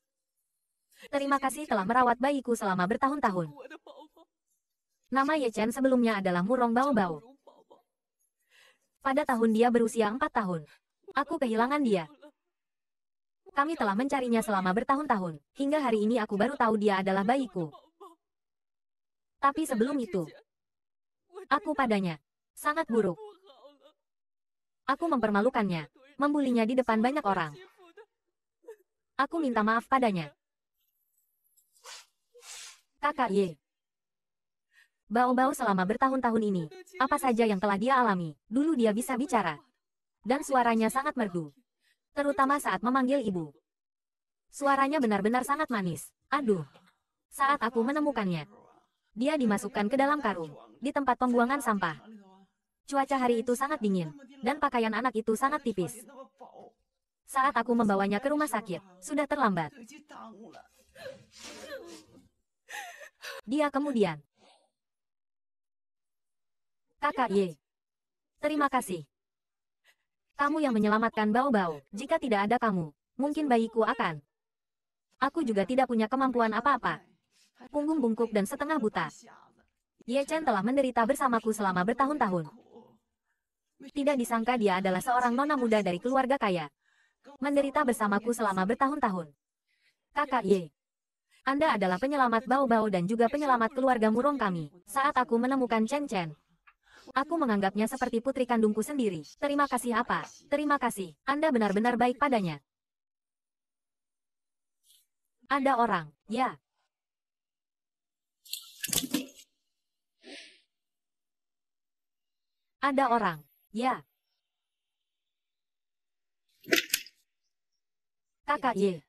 Terima kasih telah merawat bayiku selama bertahun-tahun. Nama Ye Chen sebelumnya adalah Murong Bao Bao. Pada tahun dia berusia empat tahun. Aku kehilangan dia. Kami telah mencarinya selama bertahun-tahun. Hingga hari ini aku baru tahu dia adalah bayiku. Tapi sebelum itu, aku padanya sangat buruk. Aku mempermalukannya, membulinya di depan banyak orang. Aku minta maaf padanya. Kakak Ye. Bao-bao selama bertahun-tahun ini, apa saja yang telah dia alami, dulu dia bisa bicara. Dan suaranya sangat merdu. Terutama saat memanggil ibu. Suaranya benar-benar sangat manis. Aduh. Saat aku menemukannya, dia dimasukkan ke dalam karung, di tempat pembuangan sampah. Cuaca hari itu sangat dingin, dan pakaian anak itu sangat tipis. Saat aku membawanya ke rumah sakit, sudah terlambat. Dia kemudian Kakak Ye, Terima kasih. Kamu yang menyelamatkan bau-bau. Jika tidak ada kamu, mungkin bayiku akan. Aku juga tidak punya kemampuan apa-apa. Punggung bungkuk dan setengah buta. Ye Chen telah menderita bersamaku selama bertahun-tahun. Tidak disangka dia adalah seorang nona muda dari keluarga kaya. Menderita bersamaku selama bertahun-tahun. Kakak Ye. Anda adalah penyelamat bau-bau dan juga penyelamat keluarga murung kami. Saat aku menemukan Chen Chen, Aku menganggapnya seperti putri kandungku sendiri. Terima kasih apa? Terima kasih. Anda benar-benar baik padanya. Ada orang, ya. Ada orang, ya. Kakak Ye,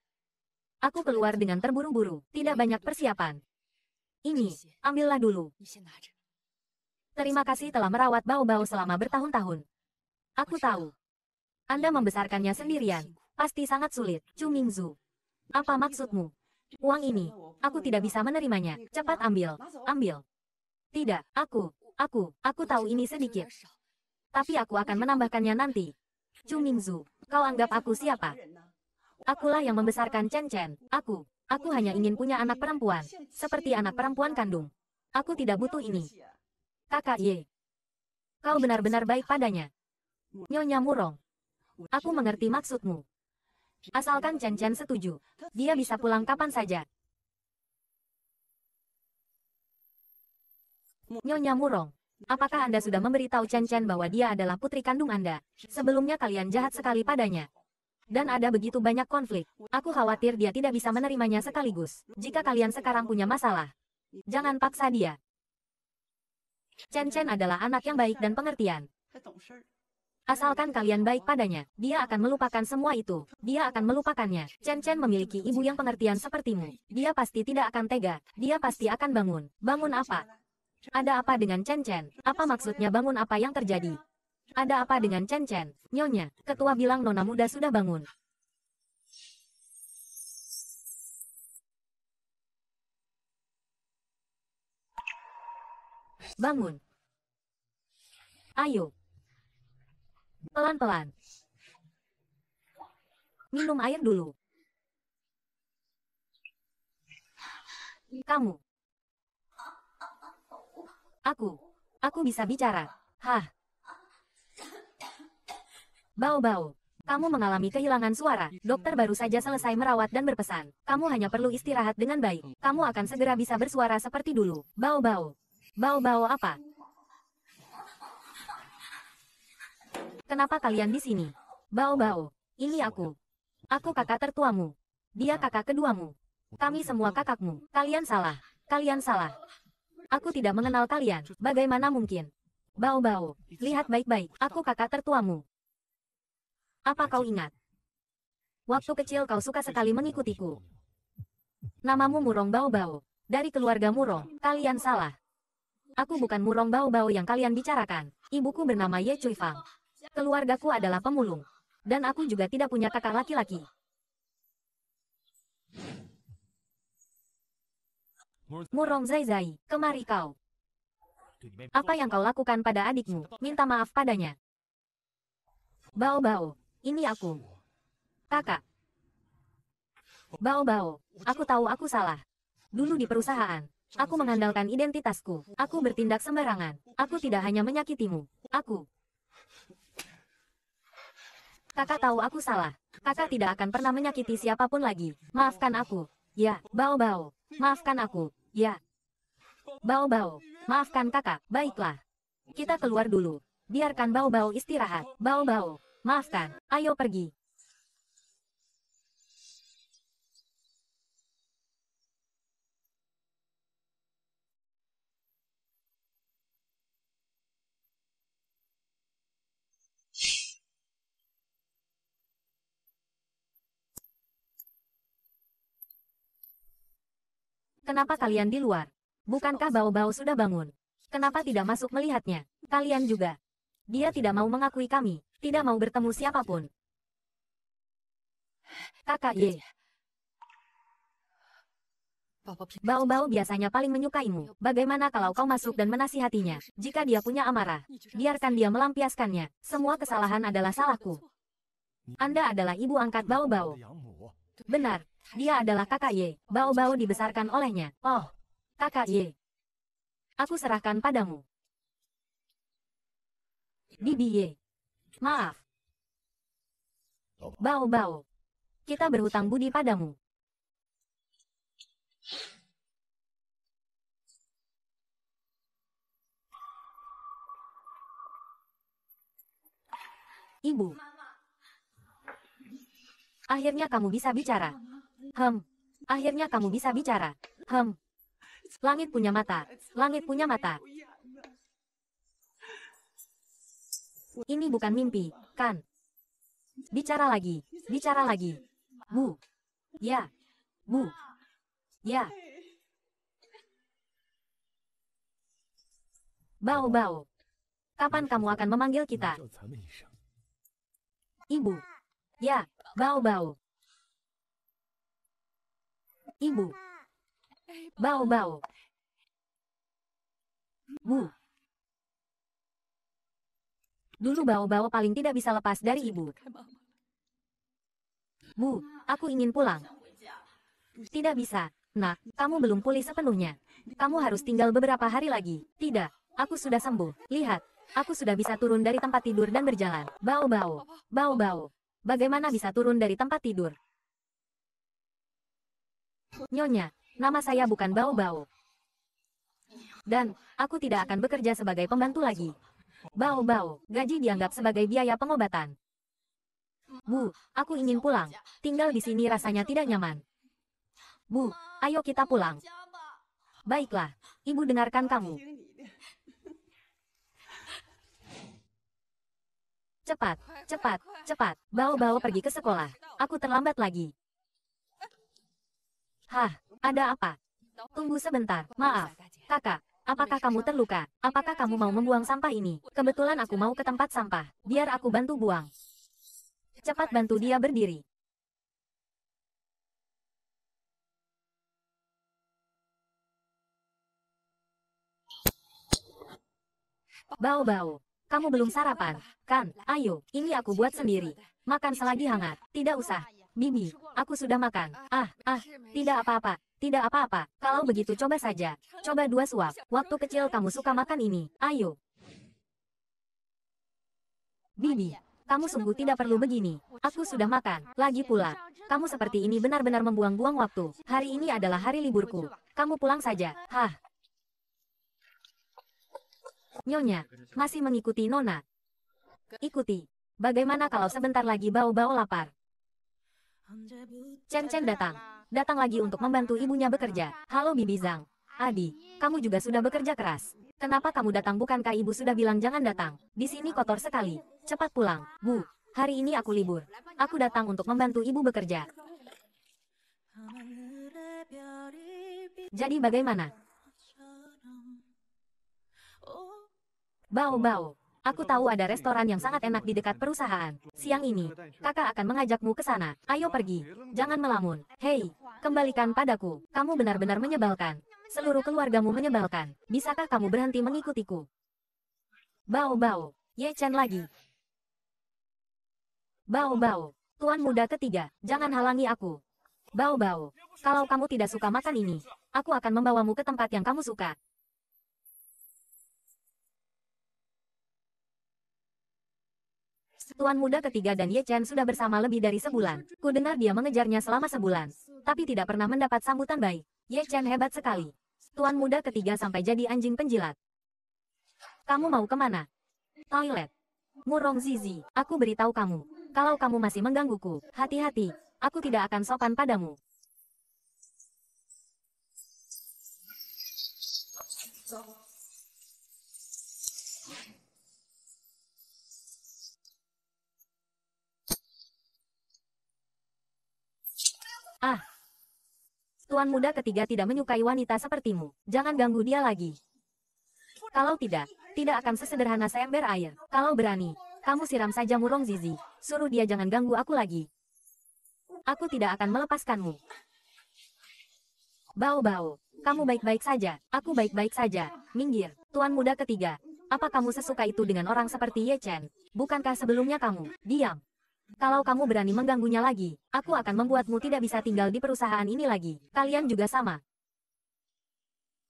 Aku keluar dengan terburu-buru, tidak banyak persiapan. Ini, ambillah dulu. Terima kasih telah merawat bau-bau selama bertahun-tahun. Aku tahu. Anda membesarkannya sendirian. Pasti sangat sulit, Chu Mingzu. Apa maksudmu? Uang ini, aku tidak bisa menerimanya. Cepat ambil, ambil. Tidak, aku, aku, aku tahu ini sedikit. Tapi aku akan menambahkannya nanti. Chu Mingzu, kau anggap aku siapa? Akulah yang membesarkan Chen Chen. Aku, aku hanya ingin punya anak perempuan. Seperti anak perempuan kandung. Aku tidak butuh ini. Kakak Ye. Kau benar-benar baik padanya. Nyonya Murong. Aku mengerti maksudmu. Asalkan Chen Chen setuju, dia bisa pulang kapan saja. Nyonya Murong, apakah Anda sudah memberitahu Chen Chen bahwa dia adalah putri kandung Anda? Sebelumnya kalian jahat sekali padanya. Dan ada begitu banyak konflik. Aku khawatir dia tidak bisa menerimanya sekaligus. Jika kalian sekarang punya masalah, jangan paksa dia. Chen Chen adalah anak yang baik dan pengertian. Asalkan kalian baik padanya, dia akan melupakan semua itu. Dia akan melupakannya. Chen Chen memiliki ibu yang pengertian sepertimu. Dia pasti tidak akan tega. Dia pasti akan bangun. Bangun apa? Ada apa dengan Chen Chen? Apa maksudnya bangun apa yang terjadi? Ada apa dengan Chen Chen? Nyonya, ketua bilang nona muda sudah bangun. Bangun. Ayo. Pelan-pelan. Minum air dulu. Kamu. Aku. Aku bisa bicara. Hah. Bau-bau. Kamu mengalami kehilangan suara. Dokter baru saja selesai merawat dan berpesan. Kamu hanya perlu istirahat dengan baik. Kamu akan segera bisa bersuara seperti dulu. Bau-bau. Bau-bau apa? Kenapa kalian di sini? Bau-bau, ini aku. Aku kakak tertuamu. Dia kakak keduamu. Kami semua kakakmu. Kalian salah. Kalian salah. Aku tidak mengenal kalian. Bagaimana mungkin? Bau-bau, lihat baik-baik. Aku kakak tertuamu. Apa kau ingat? Waktu kecil kau suka sekali mengikutiku. Namamu Murong Bau-bau. Dari keluarga Murong, kalian salah. Aku bukan murong bau-bau yang kalian bicarakan. Ibuku bernama Ye Cui Fang. Keluargaku adalah pemulung. Dan aku juga tidak punya kakak laki-laki. Murong Zai Zai, kemari kau. Apa yang kau lakukan pada adikmu? Minta maaf padanya. Bao-bao, ini aku. Kakak. Bao-bao, aku tahu aku salah. Dulu di perusahaan, Aku mengandalkan identitasku. Aku bertindak sembarangan. Aku tidak hanya menyakitimu. Aku. Kakak tahu aku salah. Kakak tidak akan pernah menyakiti siapapun lagi. Maafkan aku. Ya, bau-bau. Maafkan aku. Ya. Bau-bau. Maafkan kakak. Baiklah. Kita keluar dulu. Biarkan bau-bau istirahat. Bau-bau. Maafkan. Ayo pergi. Kenapa kalian di luar? Bukankah bau-bau sudah bangun? Kenapa tidak masuk melihatnya? Kalian juga. Dia tidak mau mengakui kami, tidak mau bertemu siapapun. Kakak Ye. Bau-bau biasanya paling menyukaimu. Bagaimana kalau kau masuk dan menasihatinya? Jika dia punya amarah, biarkan dia melampiaskannya. Semua kesalahan adalah salahku. Anda adalah ibu angkat bau-bau. Benar, dia adalah kakak Ye. Bao-bao dibesarkan olehnya. Oh, kakak Ye. Aku serahkan padamu. Bibi Ye. Maaf. Bao-bao. Kita berhutang budi padamu. Ibu, Akhirnya kamu bisa bicara. Hem. Akhirnya kamu bisa bicara. Hem. Langit punya mata. Langit punya mata. Ini bukan mimpi, kan? Bicara lagi. Bicara lagi. Bu. Ya. Bu. Ya. Bau-bau. Kapan kamu akan memanggil kita? Ibu. Ya. Bau-bau. Ibu. Bau-bau. Bu. Dulu bau-bau paling tidak bisa lepas dari ibu. Bu, aku ingin pulang. Tidak bisa. Nah, kamu belum pulih sepenuhnya. Kamu harus tinggal beberapa hari lagi. Tidak, aku sudah sembuh. Lihat, aku sudah bisa turun dari tempat tidur dan berjalan. Bau-bau. Bau-bau. Bagaimana bisa turun dari tempat tidur? Nyonya, nama saya bukan Bao-Bao. Dan, aku tidak akan bekerja sebagai pembantu lagi. Bao-Bao, gaji dianggap sebagai biaya pengobatan. Bu, aku ingin pulang. Tinggal di sini rasanya tidak nyaman. Bu, ayo kita pulang. Baiklah, ibu dengarkan kamu. Cepat, cepat, cepat. Bao-bao pergi ke sekolah. Aku terlambat lagi. Hah, ada apa? Tunggu sebentar, maaf. Kakak, apakah kamu terluka? Apakah iya, kamu mau membuang sampah ini? Kebetulan aku mau ke tempat sampah. Biar aku bantu buang. Cepat bantu dia berdiri. Bau-bau, kamu belum sarapan, kan? Ayo, ini aku buat sendiri. Makan selagi hangat. Tidak usah. Bibi, aku sudah makan. Ah, ah, tidak apa-apa. Tidak apa-apa. Kalau begitu coba saja. Coba dua suap. Waktu kecil kamu suka makan ini. Ayo. Bibi, kamu sungguh tidak perlu begini. Aku sudah makan. Lagi pula, kamu seperti ini benar-benar membuang-buang waktu. Hari ini adalah hari liburku. Kamu pulang saja. Hah, Nyonya, masih mengikuti Nona. Ikuti. Bagaimana kalau sebentar lagi bau-bau lapar? Chen Chen datang. Datang lagi untuk membantu ibunya bekerja. Halo Bibi Zhang. Adi, kamu juga sudah bekerja keras. Kenapa kamu datang bukankah ibu sudah bilang jangan datang? Di sini kotor sekali. Cepat pulang, Bu. Hari ini aku libur. Aku datang untuk membantu ibu bekerja. Jadi bagaimana? Bau bau. Aku tahu ada restoran yang sangat enak di dekat perusahaan. Siang ini, kakak akan mengajakmu ke sana. Ayo pergi. Jangan melamun. Hei, kembalikan padaku. Kamu benar-benar menyebalkan. Seluruh keluargamu menyebalkan. Bisakah kamu berhenti mengikutiku? Bau bau. Ye Chen lagi. Bau bau. Tuan muda ketiga, jangan halangi aku. Bau bau. Kalau kamu tidak suka makan ini, aku akan membawamu ke tempat yang kamu suka. Tuan muda ketiga dan Ye Chen sudah bersama lebih dari sebulan. Ku dengar dia mengejarnya selama sebulan. Tapi tidak pernah mendapat sambutan baik. Ye Chen hebat sekali. Tuan muda ketiga sampai jadi anjing penjilat. Kamu mau kemana? Toilet. Murong Zizi, aku beritahu kamu. Kalau kamu masih menggangguku, hati-hati. Aku tidak akan sopan padamu. Ah! Tuan muda ketiga tidak menyukai wanita sepertimu. Jangan ganggu dia lagi. Kalau tidak, tidak akan sesederhana seember air. Kalau berani, kamu siram saja murong Zizi. Suruh dia jangan ganggu aku lagi. Aku tidak akan melepaskanmu. Bau-bau, kamu baik-baik saja, aku baik-baik saja, minggir. Tuan muda ketiga, apa kamu sesuka itu dengan orang seperti Ye Chen? Bukankah sebelumnya kamu, diam, kalau kamu berani mengganggunya lagi, aku akan membuatmu tidak bisa tinggal di perusahaan ini lagi. Kalian juga sama.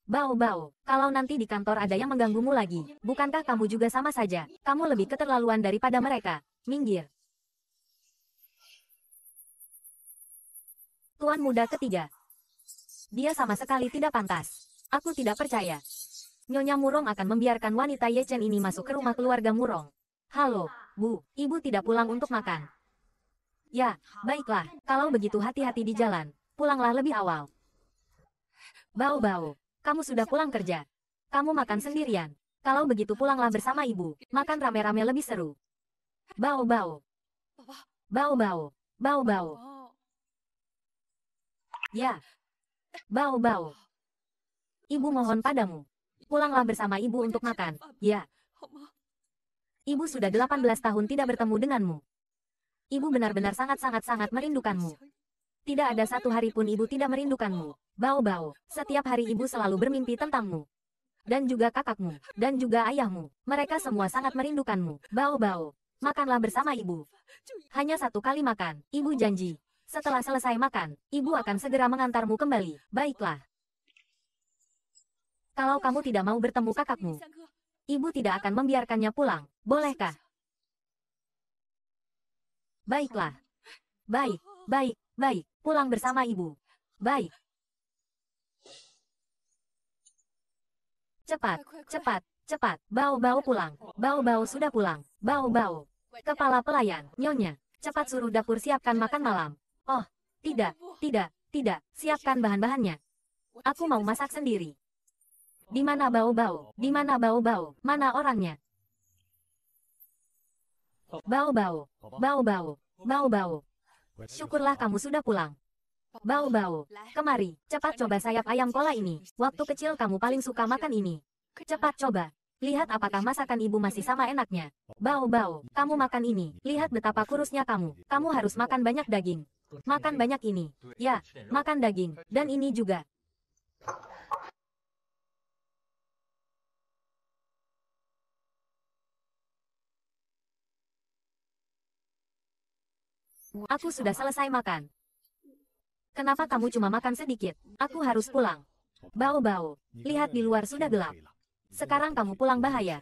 Bao Bao, kalau nanti di kantor ada yang mengganggumu lagi, bukankah kamu juga sama saja? Kamu lebih keterlaluan daripada mereka. Minggir. Tuan muda ketiga. Dia sama sekali tidak pantas. Aku tidak percaya. Nyonya Murong akan membiarkan wanita Ye Chen ini masuk ke rumah keluarga Murong. Halo, Bu, ibu tidak pulang untuk makan. Ya, baiklah, kalau begitu hati-hati di jalan, pulanglah lebih awal. Bau-bau, kamu sudah pulang kerja. Kamu makan sendirian. Kalau begitu pulanglah bersama ibu, makan rame-rame lebih seru. Bau-bau. Bau-bau. Bau-bau. Ya. Bau-bau. Ibu mohon padamu. Pulanglah bersama ibu untuk makan. Ya. Ibu sudah 18 tahun tidak bertemu denganmu. Ibu benar-benar sangat-sangat-sangat merindukanmu. Tidak ada satu hari pun ibu tidak merindukanmu. Bau-bau, setiap hari ibu selalu bermimpi tentangmu. Dan juga kakakmu, dan juga ayahmu. Mereka semua sangat merindukanmu. Bau-bau, makanlah bersama ibu. Hanya satu kali makan, ibu janji. Setelah selesai makan, ibu akan segera mengantarmu kembali. Baiklah. Kalau kamu tidak mau bertemu kakakmu, ibu tidak akan membiarkannya pulang, bolehkah? Baiklah. Baik, baik, baik, pulang bersama ibu. Baik. Cepat, cepat, cepat, bau-bau pulang, bau-bau sudah pulang, bau-bau. Kepala pelayan, nyonya, cepat suruh dapur siapkan makan malam. Oh, tidak, tidak, tidak, siapkan bahan-bahannya. Aku mau masak sendiri. Di mana bau-bau? Di mana bau-bau? Mana orangnya? Bau-bau. Bau-bau. Bau-bau. Syukurlah kamu sudah pulang. Bau-bau. Kemari, cepat coba sayap ayam kola ini. Waktu kecil kamu paling suka makan ini. Cepat coba. Lihat apakah masakan ibu masih sama enaknya. Bau-bau, kamu makan ini. Lihat betapa kurusnya kamu. Kamu harus makan banyak daging. Makan banyak ini. Ya, makan daging. Dan ini juga. Aku sudah selesai makan. Kenapa kamu cuma makan sedikit? Aku harus pulang. Bau-bau, lihat di luar sudah gelap. Sekarang kamu pulang bahaya.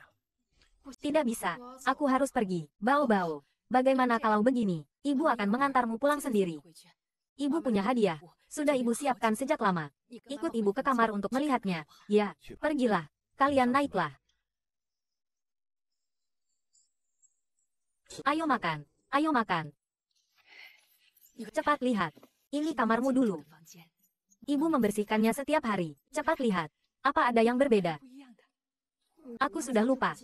Tidak bisa, aku harus pergi. Bau-bau, bagaimana kalau begini? Ibu akan mengantarmu pulang sendiri. Ibu punya hadiah. Sudah ibu siapkan sejak lama. Ikut ibu ke kamar untuk melihatnya. Ya, pergilah. Kalian naiklah. Ayo makan. Ayo makan. Cepat lihat. Ini kamarmu dulu. Ibu membersihkannya setiap hari. Cepat lihat. Apa ada yang berbeda? Aku sudah lupa.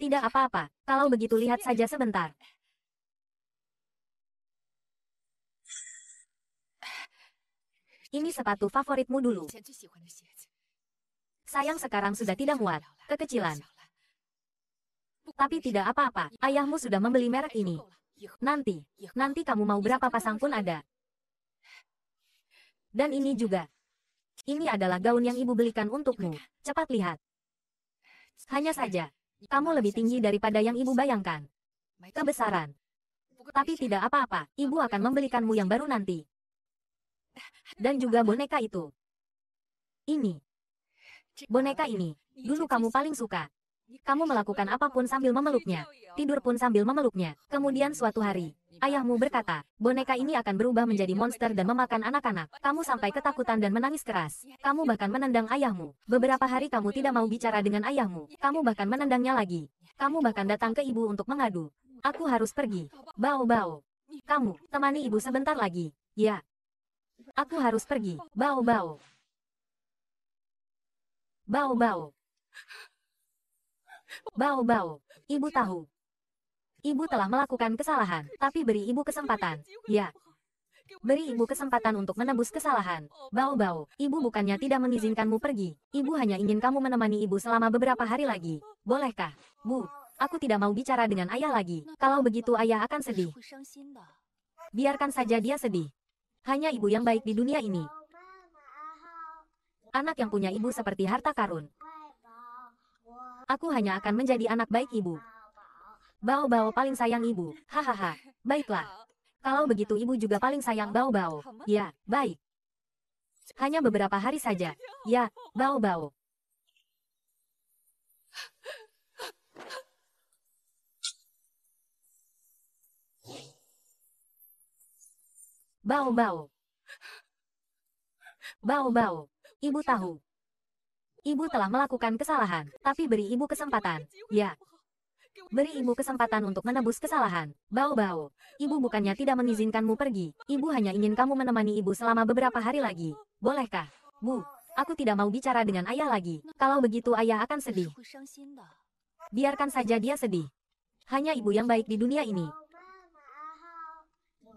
Tidak apa-apa. Kalau begitu lihat saja sebentar. Ini sepatu favoritmu dulu. Sayang sekarang sudah tidak muat. Kekecilan. Tapi tidak apa-apa, ayahmu sudah membeli merek ini. Nanti, nanti kamu mau berapa pasang pun ada. Dan ini juga. Ini adalah gaun yang ibu belikan untukmu. Cepat lihat. Hanya saja, kamu lebih tinggi daripada yang ibu bayangkan. Kebesaran. Tapi tidak apa-apa, ibu akan membelikanmu yang baru nanti. Dan juga boneka itu. Ini. Boneka ini, dulu kamu paling suka. Kamu melakukan apapun sambil memeluknya. Tidur pun sambil memeluknya. Kemudian suatu hari, ayahmu berkata, boneka ini akan berubah menjadi monster dan memakan anak-anak. Kamu sampai ketakutan dan menangis keras. Kamu bahkan menendang ayahmu. Beberapa hari kamu tidak mau bicara dengan ayahmu. Kamu bahkan menendangnya lagi. Kamu bahkan datang ke ibu untuk mengadu. Aku harus pergi. Bao-bao. Kamu, temani ibu sebentar lagi. Ya. Aku harus pergi. Bao-bao. Bao-bao. Bau-bau. Ibu tahu. Ibu telah melakukan kesalahan, tapi beri ibu kesempatan. Ya. Beri ibu kesempatan untuk menebus kesalahan. Bau-bau, ibu bukannya tidak mengizinkanmu pergi. Ibu hanya ingin kamu menemani ibu selama beberapa hari lagi. Bolehkah? Bu, aku tidak mau bicara dengan ayah lagi. Kalau begitu ayah akan sedih. Biarkan saja dia sedih. Hanya ibu yang baik di dunia ini. Anak yang punya ibu seperti harta karun. Aku hanya akan menjadi anak baik ibu. Bao-bao paling sayang ibu, hahaha. Baiklah. Kalau begitu ibu juga paling sayang Bao-bao. Ya, baik. Hanya beberapa hari saja. Ya, Bao-bao. Bao-bao. Bao-bao. Ibu tahu, Ibu telah melakukan kesalahan, tapi beri ibu kesempatan. Ya. Beri ibu kesempatan untuk menebus kesalahan. Bau-bau. Ibu bukannya tidak mengizinkanmu pergi. Ibu hanya ingin kamu menemani ibu selama beberapa hari lagi. Bolehkah? Bu, aku tidak mau bicara dengan ayah lagi. Kalau begitu ayah akan sedih. Biarkan saja dia sedih. Hanya ibu yang baik di dunia ini.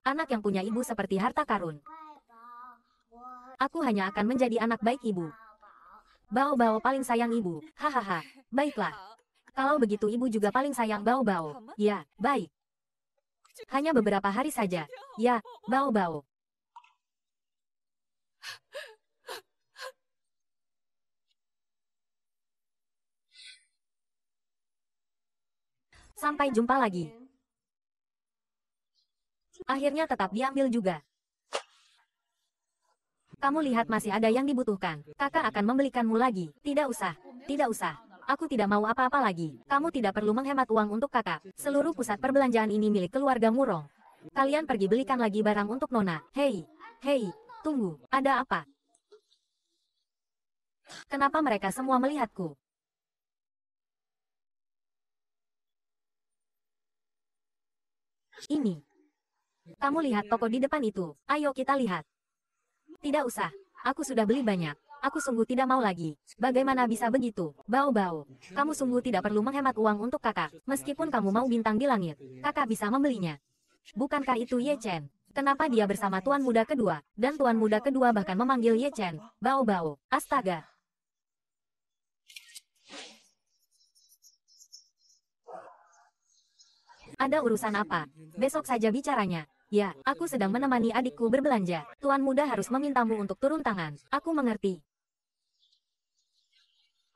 Anak yang punya ibu seperti harta karun. Aku hanya akan menjadi anak baik ibu. Bao-bao paling sayang ibu. Hahaha. Baiklah. Kalau begitu ibu juga paling sayang Bao-bao. Ya, baik. Hanya beberapa hari saja. Ya, Bao-bao. Sampai jumpa lagi. Akhirnya tetap diambil juga. Kamu lihat masih ada yang dibutuhkan. Kakak akan membelikanmu lagi. Tidak usah. Tidak usah. Aku tidak mau apa-apa lagi. Kamu tidak perlu menghemat uang untuk kakak. Seluruh pusat perbelanjaan ini milik keluarga Murong. Kalian pergi belikan lagi barang untuk Nona. Hei, hei, tunggu. Ada apa? Kenapa mereka semua melihatku? Ini. Kamu lihat toko di depan itu. Ayo kita lihat. Tidak usah. Aku sudah beli banyak. Aku sungguh tidak mau lagi. Bagaimana bisa begitu? Bau-bau. Kamu sungguh tidak perlu menghemat uang untuk kakak. Meskipun kamu mau bintang di langit, kakak bisa membelinya. Bukankah itu Ye Chen? Kenapa dia bersama tuan muda kedua? Dan tuan muda kedua bahkan memanggil Ye Chen. Bau-bau. Astaga. Ada urusan apa? Besok saja bicaranya. Ya, aku sedang menemani adikku berbelanja. Tuan muda harus memintamu untuk turun tangan. Aku mengerti.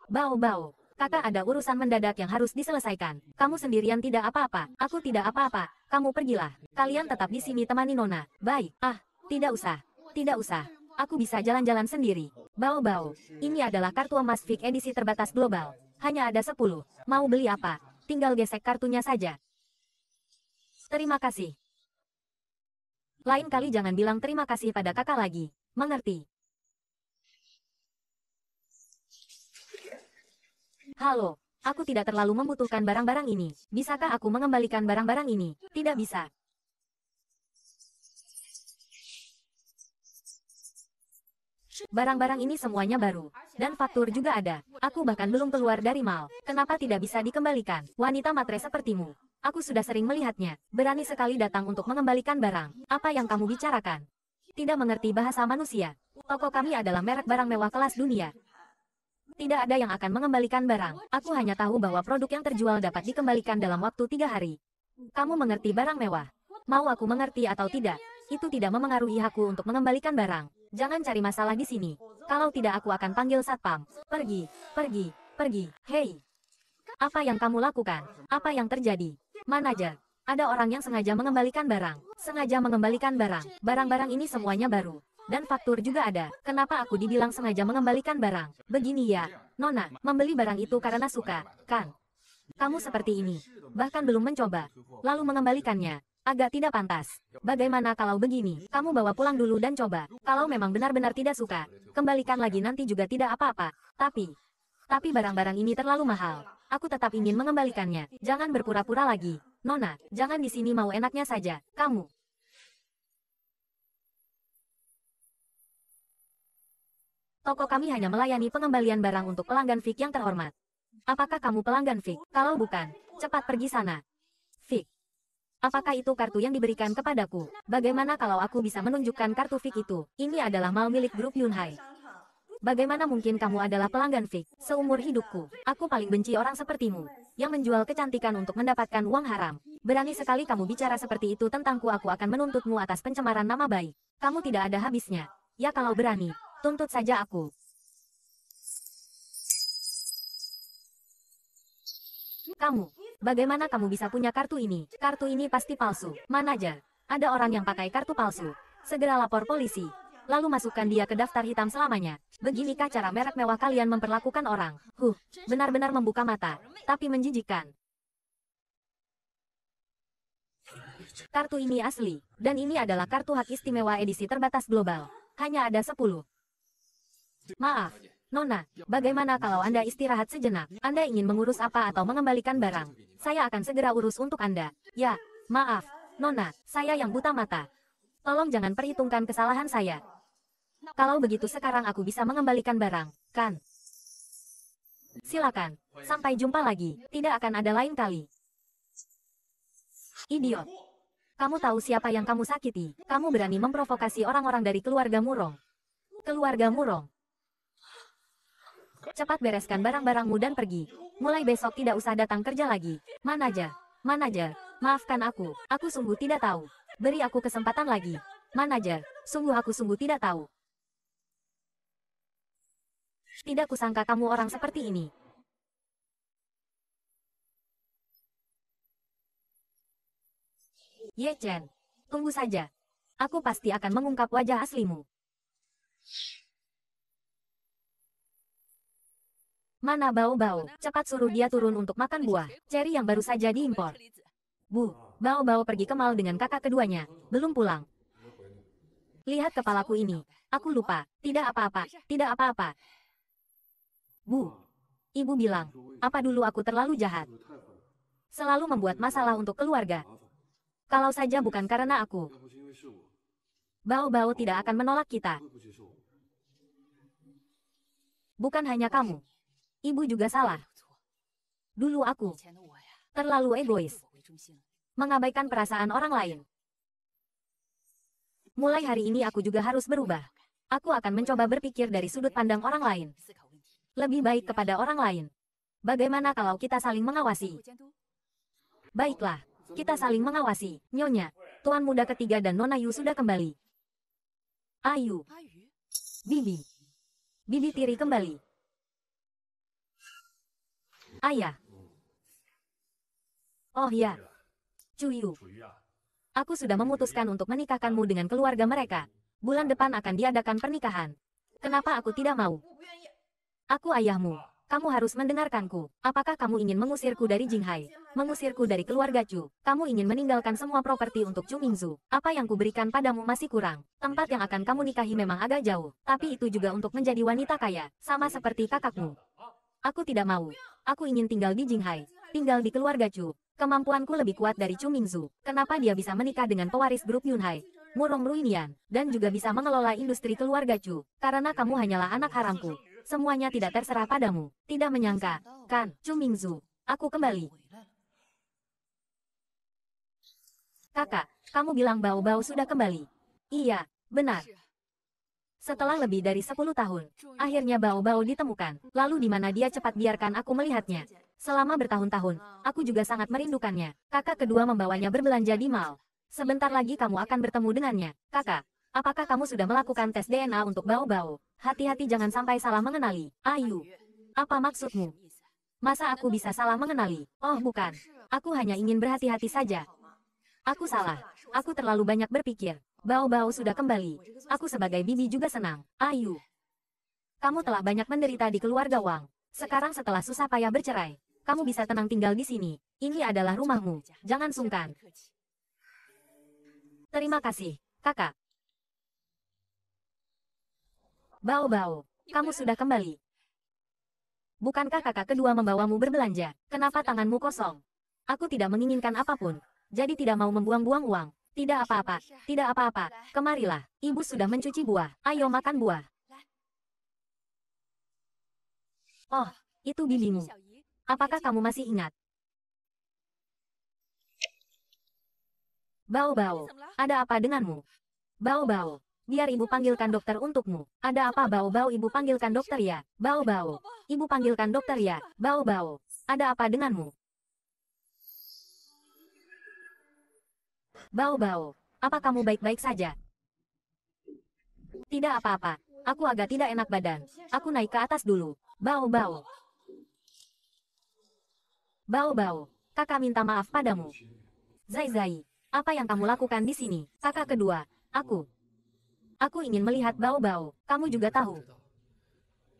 Bau-bau. Kakak ada urusan mendadak yang harus diselesaikan. Kamu sendirian tidak apa-apa. Aku tidak apa-apa. Kamu pergilah. Kalian tetap di sini temani Nona. Baik. Ah, tidak usah. Tidak usah. Aku bisa jalan-jalan sendiri. Bau-bau. Ini adalah kartu emas fik edisi terbatas global. Hanya ada 10. Mau beli apa? Tinggal gesek kartunya saja. Terima kasih. Lain kali jangan bilang terima kasih pada kakak lagi. Mengerti? Halo, aku tidak terlalu membutuhkan barang-barang ini. Bisakah aku mengembalikan barang-barang ini? Tidak bisa. Barang-barang ini semuanya baru. Dan faktur juga ada. Aku bahkan belum keluar dari mal. Kenapa tidak bisa dikembalikan? Wanita matre sepertimu. Aku sudah sering melihatnya. Berani sekali datang untuk mengembalikan barang. Apa yang kamu bicarakan? Tidak mengerti bahasa manusia. Toko kami adalah merek barang mewah kelas dunia. Tidak ada yang akan mengembalikan barang. Aku hanya tahu bahwa produk yang terjual dapat dikembalikan dalam waktu tiga hari. Kamu mengerti barang mewah. Mau aku mengerti atau tidak, itu tidak memengaruhi hakku untuk mengembalikan barang. Jangan cari masalah di sini. Kalau tidak aku akan panggil satpam. Pergi, pergi, pergi. Hei. Apa yang kamu lakukan? Apa yang terjadi? Manajer, ada orang yang sengaja mengembalikan barang. Sengaja mengembalikan barang. Barang-barang ini semuanya baru. Dan faktur juga ada. Kenapa aku dibilang sengaja mengembalikan barang? Begini ya, Nona, membeli barang itu karena suka, kan? Kamu seperti ini. Bahkan belum mencoba. Lalu mengembalikannya. Agak tidak pantas. Bagaimana kalau begini? Kamu bawa pulang dulu dan coba. Kalau memang benar-benar tidak suka, kembalikan lagi nanti juga tidak apa-apa. Tapi, tapi barang-barang ini terlalu mahal. Aku tetap ingin mengembalikannya. Jangan berpura-pura lagi. Nona, jangan di sini mau enaknya saja. Kamu. Toko kami hanya melayani pengembalian barang untuk pelanggan Fik yang terhormat. Apakah kamu pelanggan Fik? Kalau bukan, cepat pergi sana. Fik. Apakah itu kartu yang diberikan kepadaku? Bagaimana kalau aku bisa menunjukkan kartu Fik itu? Ini adalah mal milik grup Yunhai. Bagaimana mungkin kamu adalah pelanggan Fik? Seumur hidupku, aku paling benci orang sepertimu, yang menjual kecantikan untuk mendapatkan uang haram. Berani sekali kamu bicara seperti itu tentangku aku akan menuntutmu atas pencemaran nama baik. Kamu tidak ada habisnya. Ya kalau berani, tuntut saja aku. Kamu, Bagaimana kamu bisa punya kartu ini? Kartu ini pasti palsu. Manajer, ada orang yang pakai kartu palsu. Segera lapor polisi. Lalu masukkan dia ke daftar hitam selamanya. Beginikah cara merek mewah kalian memperlakukan orang? Huh, benar-benar membuka mata. Tapi menjijikan. Kartu ini asli, dan ini adalah kartu hak istimewa edisi terbatas global. Hanya ada 10. Maaf, Nona, bagaimana kalau Anda istirahat sejenak? Anda ingin mengurus apa atau mengembalikan barang? Saya akan segera urus untuk Anda. Ya, maaf. Nona, saya yang buta mata. Tolong jangan perhitungkan kesalahan saya. Kalau begitu sekarang aku bisa mengembalikan barang, kan? Silakan. Sampai jumpa lagi. Tidak akan ada lain kali. Idiot. Kamu tahu siapa yang kamu sakiti? Kamu berani memprovokasi orang-orang dari keluarga Murong. Keluarga Murong. Cepat bereskan barang-barangmu dan pergi. Mulai besok tidak usah datang kerja lagi. Manaja, manaja, maafkan aku. Aku sungguh tidak tahu. Beri aku kesempatan lagi. Manaja, sungguh aku sungguh tidak tahu. Tidak kusangka kamu orang seperti ini. Ye Chen, tunggu saja. Aku pasti akan mengungkap wajah aslimu. Mana bau-bau, cepat suruh dia turun untuk makan buah, ceri yang baru saja diimpor. Bu, bau-bau pergi ke mal dengan kakak keduanya, belum pulang. Lihat kepalaku ini, aku lupa, tidak apa-apa, tidak apa-apa. Bu, ibu bilang, apa dulu aku terlalu jahat? Selalu membuat masalah untuk keluarga. Kalau saja bukan karena aku, bau-bau tidak akan menolak kita. Bukan hanya kamu, Ibu juga salah. Dulu aku terlalu egois. Mengabaikan perasaan orang lain. Mulai hari ini aku juga harus berubah. Aku akan mencoba berpikir dari sudut pandang orang lain. Lebih baik kepada orang lain. Bagaimana kalau kita saling mengawasi? Baiklah, kita saling mengawasi. Nyonya, Tuan Muda Ketiga dan Nona Yu sudah kembali. Ayu. Bibi. Bibi tiri kembali. Ayah. Ya. Oh ya. Cuyu. Aku sudah memutuskan untuk menikahkanmu dengan keluarga mereka. Bulan depan akan diadakan pernikahan. Kenapa aku tidak mau? Aku ayahmu. Kamu harus mendengarkanku. Apakah kamu ingin mengusirku dari Jinghai? Mengusirku dari keluarga Chu? Kamu ingin meninggalkan semua properti untuk Chu Mingzu? Apa yang kuberikan padamu masih kurang. Tempat yang akan kamu nikahi memang agak jauh, tapi itu juga untuk menjadi wanita kaya, sama seperti kakakmu. Aku tidak mau. Aku ingin tinggal di Jinghai. Tinggal di keluarga Chu. Kemampuanku lebih kuat dari Chu Mingzu. Kenapa dia bisa menikah dengan pewaris grup Yunhai? Murong Ruinian. Dan juga bisa mengelola industri keluarga Chu. Karena kamu hanyalah anak haramku. Semuanya tidak terserah padamu. Tidak menyangka. Kan, Chu Mingzu. Aku kembali. Kakak, kamu bilang bau-bau sudah kembali. Iya, benar. Setelah lebih dari 10 tahun, akhirnya bau-bau ditemukan. Lalu di mana dia cepat biarkan aku melihatnya. Selama bertahun-tahun, aku juga sangat merindukannya. Kakak kedua membawanya berbelanja di mal. Sebentar lagi kamu akan bertemu dengannya. Kakak, apakah kamu sudah melakukan tes DNA untuk bau-bau? Hati-hati jangan sampai salah mengenali. Ayu, apa maksudmu? Masa aku bisa salah mengenali? Oh bukan, aku hanya ingin berhati-hati saja. Aku salah, aku terlalu banyak berpikir. Bao-bao sudah kembali. Aku sebagai bibi juga senang. Ayu. Kamu telah banyak menderita di keluarga Wang. Sekarang setelah susah payah bercerai, kamu bisa tenang tinggal di sini. Ini adalah rumahmu. Jangan sungkan. Terima kasih, kakak. Bao-bao, kamu sudah kembali. Bukankah kakak kedua membawamu berbelanja? Kenapa tanganmu kosong? Aku tidak menginginkan apapun, jadi tidak mau membuang-buang uang. Tidak apa-apa, tidak apa-apa, kemarilah, ibu sudah mencuci buah, ayo makan buah. Oh, itu bibimu. Apakah kamu masih ingat? Bao-bao, ada apa denganmu? Bao-bao, biar ibu panggilkan dokter untukmu. Ada apa bao-bao ibu panggilkan dokter ya? Bao-bao, ibu panggilkan dokter ya? Bao-bao, ada apa denganmu? Bau-bau, apa kamu baik-baik saja? Tidak apa-apa. Aku agak tidak enak badan. Aku naik ke atas dulu. Bau-bau. Bau-bau, kakak minta maaf padamu. Zai-zai, apa yang kamu lakukan di sini? Kakak kedua, aku. Aku ingin melihat bau-bau, Kamu juga tahu.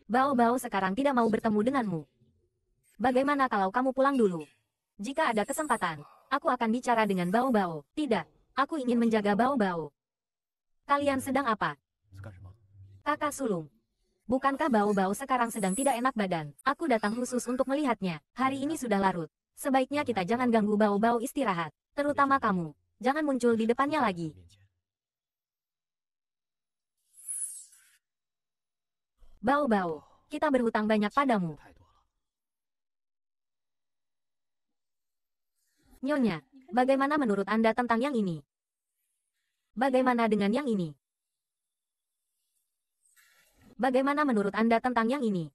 Bau-bau sekarang tidak mau bertemu denganmu. Bagaimana kalau kamu pulang dulu? Jika ada kesempatan, aku akan bicara dengan bau-bau. Tidak, aku ingin menjaga bau-bau. Kalian sedang apa? Kakak sulung. Bukankah bau-bau sekarang sedang tidak enak badan? Aku datang khusus untuk melihatnya. Hari ini sudah larut. Sebaiknya kita jangan ganggu bau-bau istirahat. Terutama kamu. Jangan muncul di depannya lagi. Bau-bau, kita berhutang banyak padamu. Nyonya, bagaimana menurut Anda tentang yang ini? Bagaimana dengan yang ini? Bagaimana menurut Anda tentang yang ini?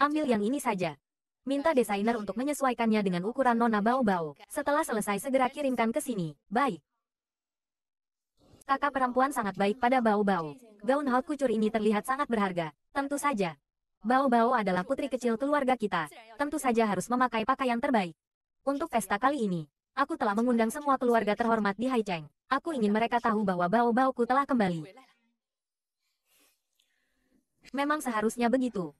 Ambil yang ini saja. Minta desainer untuk menyesuaikannya dengan ukuran nona bau-bau. Setelah selesai segera kirimkan ke sini. Baik. Kakak perempuan sangat baik pada bau-bau. Gaun haute kucur ini terlihat sangat berharga. Tentu saja. Bau-bau adalah putri kecil keluarga kita. Tentu saja harus memakai pakaian terbaik. Untuk pesta kali ini, aku telah mengundang semua keluarga terhormat di Haicheng. Aku ingin mereka tahu bahwa bau-bauku telah kembali. Memang seharusnya begitu.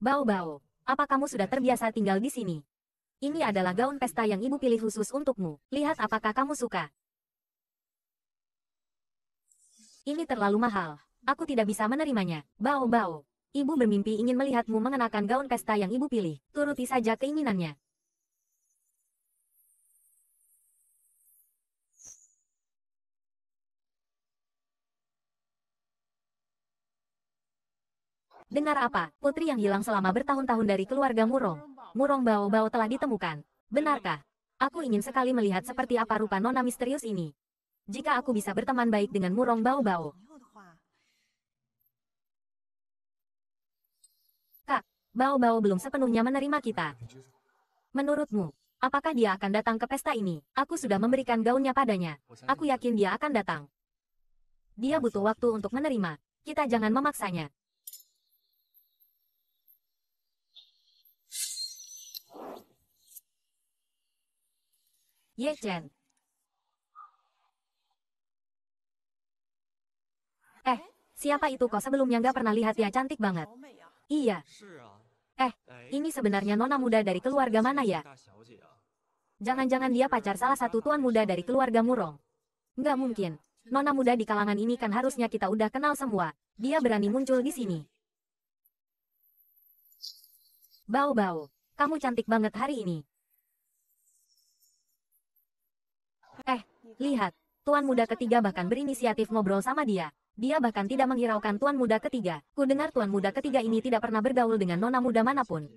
Bau-bau, apa kamu sudah terbiasa tinggal di sini? Ini adalah gaun pesta yang ibu pilih khusus untukmu. Lihat apakah kamu suka. Ini terlalu mahal. Aku tidak bisa menerimanya. Bau-bau. Ibu bermimpi ingin melihatmu mengenakan gaun pesta yang ibu pilih. Turuti saja keinginannya. Dengar apa, putri yang hilang selama bertahun-tahun dari keluarga Murong. Murong Bao-Bao telah ditemukan. Benarkah? Aku ingin sekali melihat seperti apa rupa nona misterius ini. Jika aku bisa berteman baik dengan Murong Bao-Bao, Bao-bao belum sepenuhnya menerima kita. Menurutmu, apakah dia akan datang ke pesta ini? Aku sudah memberikan gaunnya padanya. Aku yakin dia akan datang. Dia butuh waktu untuk menerima. Kita jangan memaksanya. Ye Chen. Eh, siapa itu kok sebelumnya nggak pernah lihat ya cantik banget? Iya. Eh, ini sebenarnya nona muda dari keluarga mana ya? Jangan-jangan dia pacar salah satu tuan muda dari keluarga Murong. Nggak mungkin. Nona muda di kalangan ini kan harusnya kita udah kenal semua. Dia berani muncul di sini. Bau-bau, kamu cantik banget hari ini. Eh, lihat, tuan muda ketiga bahkan berinisiatif ngobrol sama dia. Dia bahkan tidak menghiraukan tuan muda ketiga. Ku dengar tuan muda ketiga ini tidak pernah bergaul dengan nona muda manapun.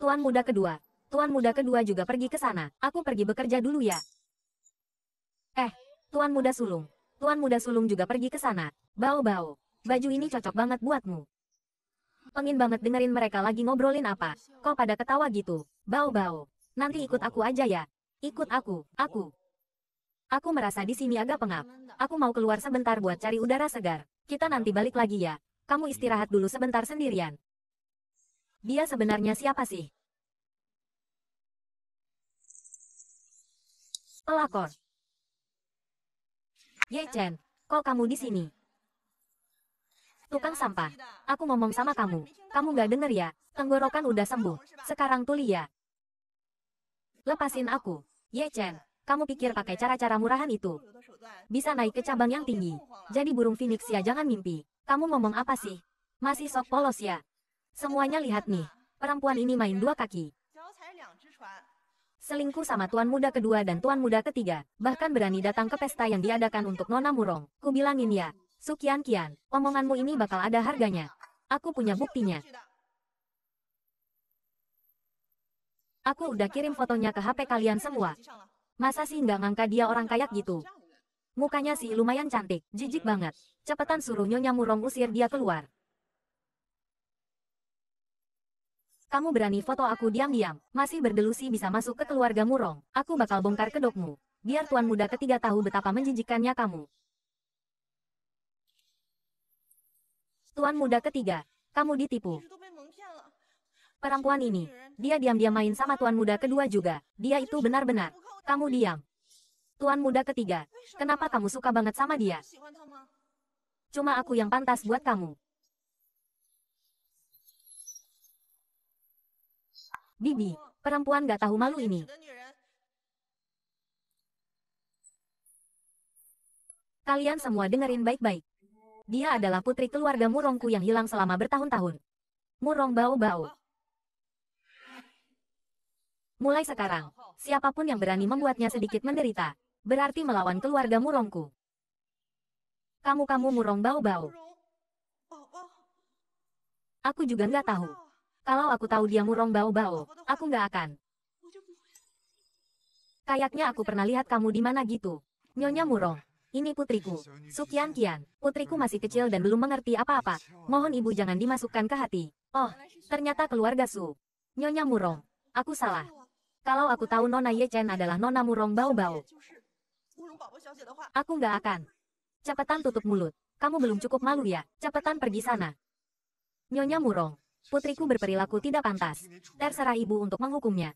Tuan muda kedua. Tuan muda kedua juga pergi ke sana. Aku pergi bekerja dulu ya. Eh, tuan muda sulung. Tuan muda sulung juga pergi ke sana. Bau-bau. Baju ini cocok banget buatmu. Pengin banget dengerin mereka lagi ngobrolin apa. Kok pada ketawa gitu. Bau-bau. Nanti ikut aku aja ya. Ikut aku, aku. Aku merasa di sini agak pengap. Aku mau keluar sebentar buat cari udara segar. Kita nanti balik lagi ya. Kamu istirahat dulu sebentar sendirian. Dia sebenarnya siapa sih? Pelakor. Ye Chen, kok kamu di sini? Tukang sampah, aku ngomong sama kamu. Kamu gak denger ya? Tenggorokan udah sembuh. Sekarang tuli ya. Lepasin aku. Ye Chen, kamu pikir pakai cara-cara murahan itu? Bisa naik ke cabang yang tinggi. Jadi burung phoenix ya jangan mimpi. Kamu ngomong apa sih? Masih sok polos ya? Semuanya lihat nih. Perempuan ini main dua kaki. Selingkuh sama tuan muda kedua dan tuan muda ketiga. Bahkan berani datang ke pesta yang diadakan untuk Nona Murong. Ku ya. Sukian Kian, omonganmu ini bakal ada harganya. Aku punya buktinya. Aku udah kirim fotonya ke HP kalian semua. Masa sih nggak ngangka dia orang kayak gitu? Mukanya sih lumayan cantik, jijik banget. Cepetan suruh Nyonya Murong usir dia keluar. Kamu berani foto aku diam-diam, masih berdelusi bisa masuk ke keluarga Murong. Aku bakal bongkar kedokmu. Biar tuan muda ketiga tahu betapa menjijikannya kamu. Tuan muda ketiga, kamu ditipu. Perempuan ini, dia diam-diam main sama tuan muda kedua juga. Dia itu benar-benar kamu diam. Tuan muda ketiga, kenapa kamu suka banget sama dia? Cuma aku yang pantas buat kamu. Bibi, perempuan gak tahu malu ini. Kalian semua dengerin baik-baik. Dia adalah putri keluarga Murongku yang hilang selama bertahun-tahun. Murong bau-bau. Mulai sekarang, siapapun yang berani membuatnya sedikit menderita, berarti melawan keluarga murongku. Kamu-kamu murong bau-bau. Aku juga nggak tahu. Kalau aku tahu dia murong bau-bau, aku nggak akan. Kayaknya aku pernah lihat kamu di mana gitu. Nyonya Murong, ini putriku. Sukian Kian, putriku masih kecil dan belum mengerti apa-apa. Mohon ibu jangan dimasukkan ke hati. Oh, ternyata keluarga Su. Nyonya Murong, aku salah. Kalau aku tahu Nona Ye Chen adalah Nona Murong Bao Bao. Aku nggak akan. Cepetan tutup mulut. Kamu belum cukup malu ya. Cepetan pergi sana. Nyonya Murong. Putriku berperilaku tidak pantas. Terserah ibu untuk menghukumnya.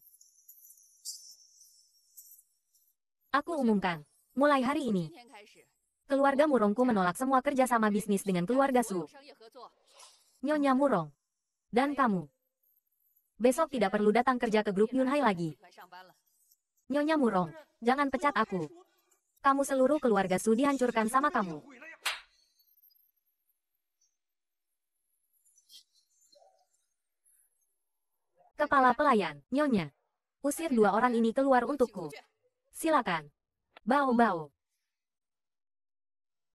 Aku umumkan. Mulai hari ini. Keluarga Murongku menolak semua kerjasama bisnis dengan keluarga Su. Nyonya Murong. Dan kamu. Besok tidak perlu datang kerja ke grup Yunhai lagi. Nyonya Murong, jangan pecat aku. Kamu seluruh keluarga Su dihancurkan sama kamu. Kepala pelayan, Nyonya. Usir dua orang ini keluar untukku. Silakan. Bau-bau.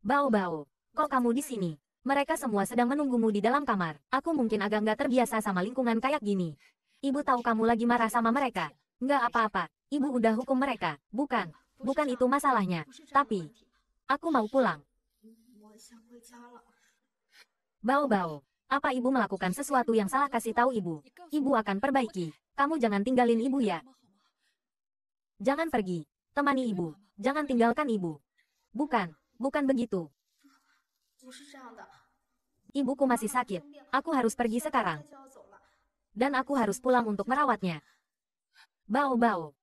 Bau-bau. Kok kamu di sini? Mereka semua sedang menunggumu di dalam kamar. Aku mungkin agak nggak terbiasa sama lingkungan kayak gini. Ibu tahu kamu lagi marah sama mereka. Nggak apa-apa, ibu udah hukum mereka. Bukan, bukan itu masalahnya. Tapi, aku mau pulang. Bao-bao, apa ibu melakukan sesuatu yang salah kasih tahu ibu? Ibu akan perbaiki. Kamu jangan tinggalin ibu ya. Jangan pergi. Temani ibu. Jangan tinggalkan ibu. Bukan, bukan begitu. Ibuku masih sakit. Aku harus pergi sekarang dan aku harus pulang untuk merawatnya. Bau-bau.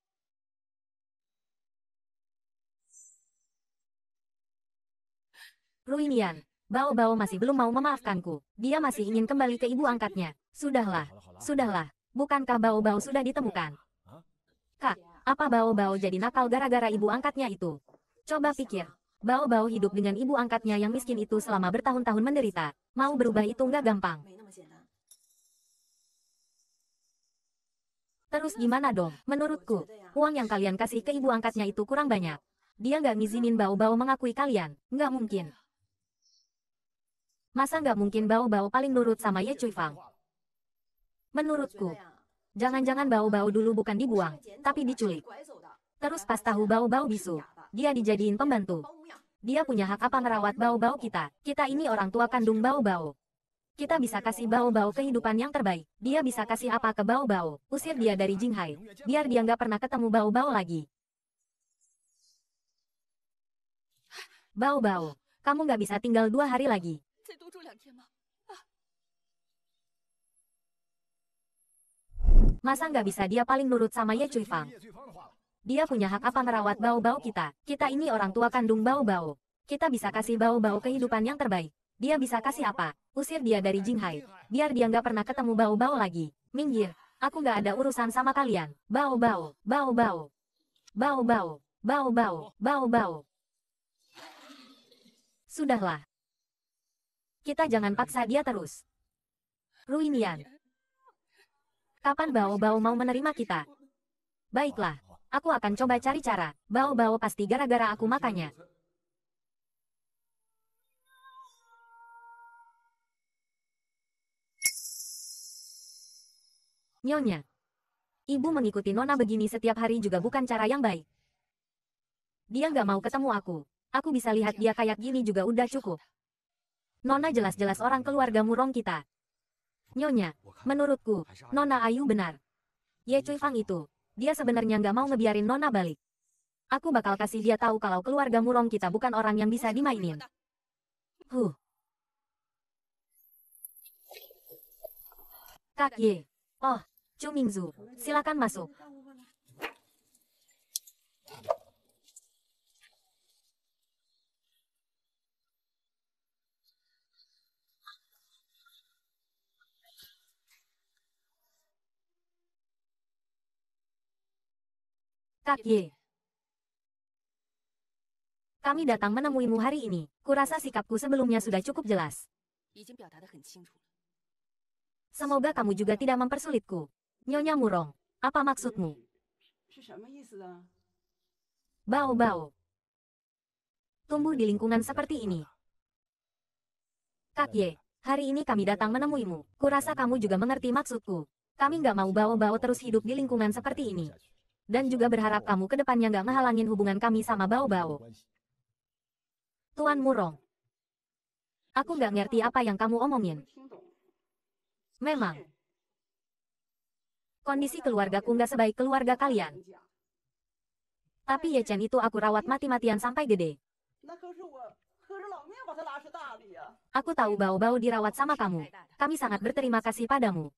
Ruinian. Bau-bau masih belum mau memaafkanku. Dia masih ingin kembali ke ibu angkatnya. Sudahlah, sudahlah. Bukankah Bau-bau sudah ditemukan? Kak, apa Bau-bau jadi nakal gara-gara ibu angkatnya itu? Coba pikir. Bau-bau hidup dengan ibu angkatnya yang miskin itu selama bertahun-tahun menderita. Mau berubah itu nggak gampang. Terus gimana dong? Menurutku, uang yang kalian kasih ke ibu angkatnya itu kurang banyak. Dia nggak ngizinin bau-bau mengakui kalian. Nggak mungkin. Masa nggak mungkin bau-bau paling nurut sama Ye Cui Fang? Menurutku, jangan-jangan bau-bau dulu bukan dibuang, tapi diculik. Terus pas tahu bau-bau bisu, dia dijadiin pembantu. Dia punya hak apa merawat bau-bau kita? Kita ini orang tua kandung bau-bau. Kita bisa kasih bau-bau kehidupan yang terbaik. Dia bisa kasih apa ke bau-bau. Usir dia dari Jinghai. Biar dia nggak pernah ketemu bau-bau lagi. Bau-bau. Kamu nggak bisa tinggal dua hari lagi. Masa nggak bisa dia paling nurut sama Ye Cui Fang? Dia punya hak apa merawat bau-bau kita? Kita ini orang tua kandung bau-bau. Kita bisa kasih bau-bau kehidupan yang terbaik. Dia bisa kasih apa? Usir dia dari Jinghai. Biar dia nggak pernah ketemu bau-bau lagi. Minggir, aku nggak ada urusan sama kalian. Bau-bau, bau-bau. Bau-bau, bau-bau, bau-bau. Sudahlah. Kita jangan paksa dia terus. Ruinian. Kapan bau-bau mau menerima kita? Baiklah, aku akan coba cari cara. Bau-bau pasti gara-gara aku makanya. Nyonya. Ibu mengikuti Nona begini setiap hari juga bukan cara yang baik. Dia nggak mau ketemu aku. Aku bisa lihat dia kayak gini juga udah cukup. Nona jelas-jelas orang keluarga murong kita. Nyonya, menurutku, Nona Ayu benar. Ye Cui Fang itu, dia sebenarnya nggak mau ngebiarin Nona balik. Aku bakal kasih dia tahu kalau keluarga murong kita bukan orang yang bisa dimainin. Huh. Kak Ye. Oh, Chu Mingzu, silakan masuk. Kak Ye. Kami datang menemuimu hari ini. Kurasa sikapku sebelumnya sudah cukup jelas. Semoga kamu juga tidak mempersulitku. Nyonya Murong, apa maksudmu? Bao Bao, Tumbuh di lingkungan seperti ini. Kak Ye, hari ini kami datang menemuimu. Kurasa kamu juga mengerti maksudku. Kami nggak mau Bao Bao terus hidup di lingkungan seperti ini. Dan juga berharap kamu kedepannya nggak menghalangin hubungan kami sama Bao Bao. Tuan Murong. Aku nggak ngerti apa yang kamu omongin. Memang, Kondisi keluargaku nggak sebaik keluarga kalian. Tapi Ye Chen itu aku rawat mati-matian sampai gede. Aku tahu bau-bau dirawat sama kamu. Kami sangat berterima kasih padamu.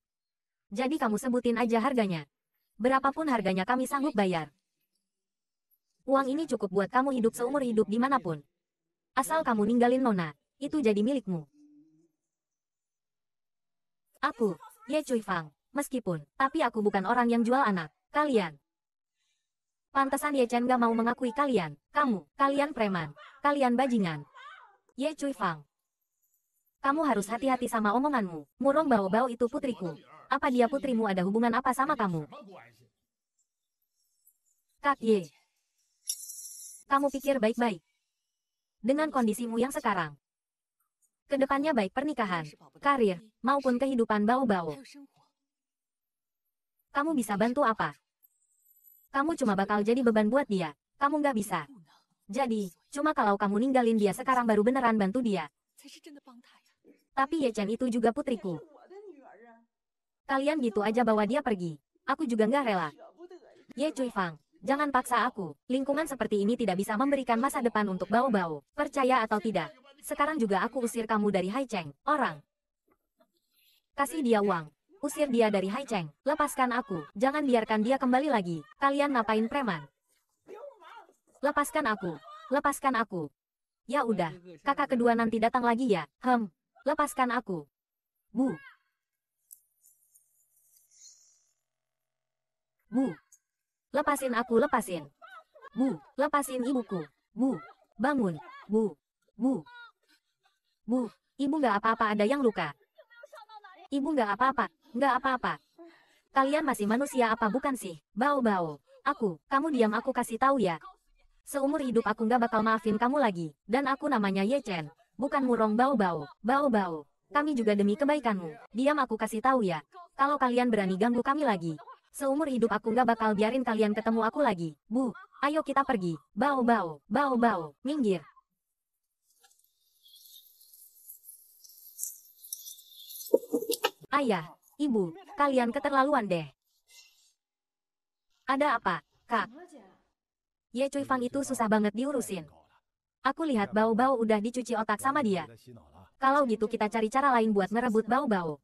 Jadi kamu sebutin aja harganya. Berapapun harganya kami sanggup bayar. Uang ini cukup buat kamu hidup seumur hidup dimanapun. Asal kamu ninggalin Nona, itu jadi milikmu. Aku, Ye Cui Fang meskipun, tapi aku bukan orang yang jual anak, kalian. Pantesan Ye Chen gak mau mengakui kalian, kamu, kalian preman, kalian bajingan. Ye Cui Fang. Kamu harus hati-hati sama omonganmu, Murong bau-bau itu putriku. Apa dia putrimu ada hubungan apa sama kamu? Kak Ye. Kamu pikir baik-baik. Dengan kondisimu yang sekarang, Kedepannya baik pernikahan, karir, maupun kehidupan bau-bau. Kamu bisa bantu apa? Kamu cuma bakal jadi beban buat dia. Kamu nggak bisa. Jadi, cuma kalau kamu ninggalin dia sekarang baru beneran bantu dia. Tapi Ye Chen itu juga putriku. Kalian gitu aja bawa dia pergi. Aku juga nggak rela. Ye Cui Fang, jangan paksa aku. Lingkungan seperti ini tidak bisa memberikan masa depan untuk bau-bau. Percaya atau tidak, sekarang juga aku usir kamu dari Hai Cheng, orang. Kasih dia uang. Usir dia dari Hai Cheng. Lepaskan aku. Jangan biarkan dia kembali lagi. Kalian ngapain preman? Lepaskan aku. Lepaskan aku. Ya udah, kakak kedua nanti datang lagi ya. Hem. Lepaskan aku. Bu. Bu. Lepasin aku, lepasin. Bu, lepasin ibuku. Bu, bangun. Bu. Bu. Bu, ibu gak apa-apa ada yang luka. Ibu gak apa-apa. Nggak apa-apa. Kalian masih manusia apa bukan sih? Bau-bau. Aku, kamu diam aku kasih tahu ya. Seumur hidup aku nggak bakal maafin kamu lagi. Dan aku namanya Ye Chen. Bukan murong bau-bau. Bau-bau. Kami juga demi kebaikanmu. Diam aku kasih tahu ya. Kalau kalian berani ganggu kami lagi. Seumur hidup aku nggak bakal biarin kalian ketemu aku lagi. Bu, ayo kita pergi. Bau-bau. Bau-bau. Minggir. Ayah, Ibu, kalian keterlaluan deh. Ada apa, Kak? Ye Cui Fang itu susah banget diurusin. Aku lihat bau-bau udah dicuci otak sama dia. Kalau gitu kita cari cara lain buat ngerebut bau-bau.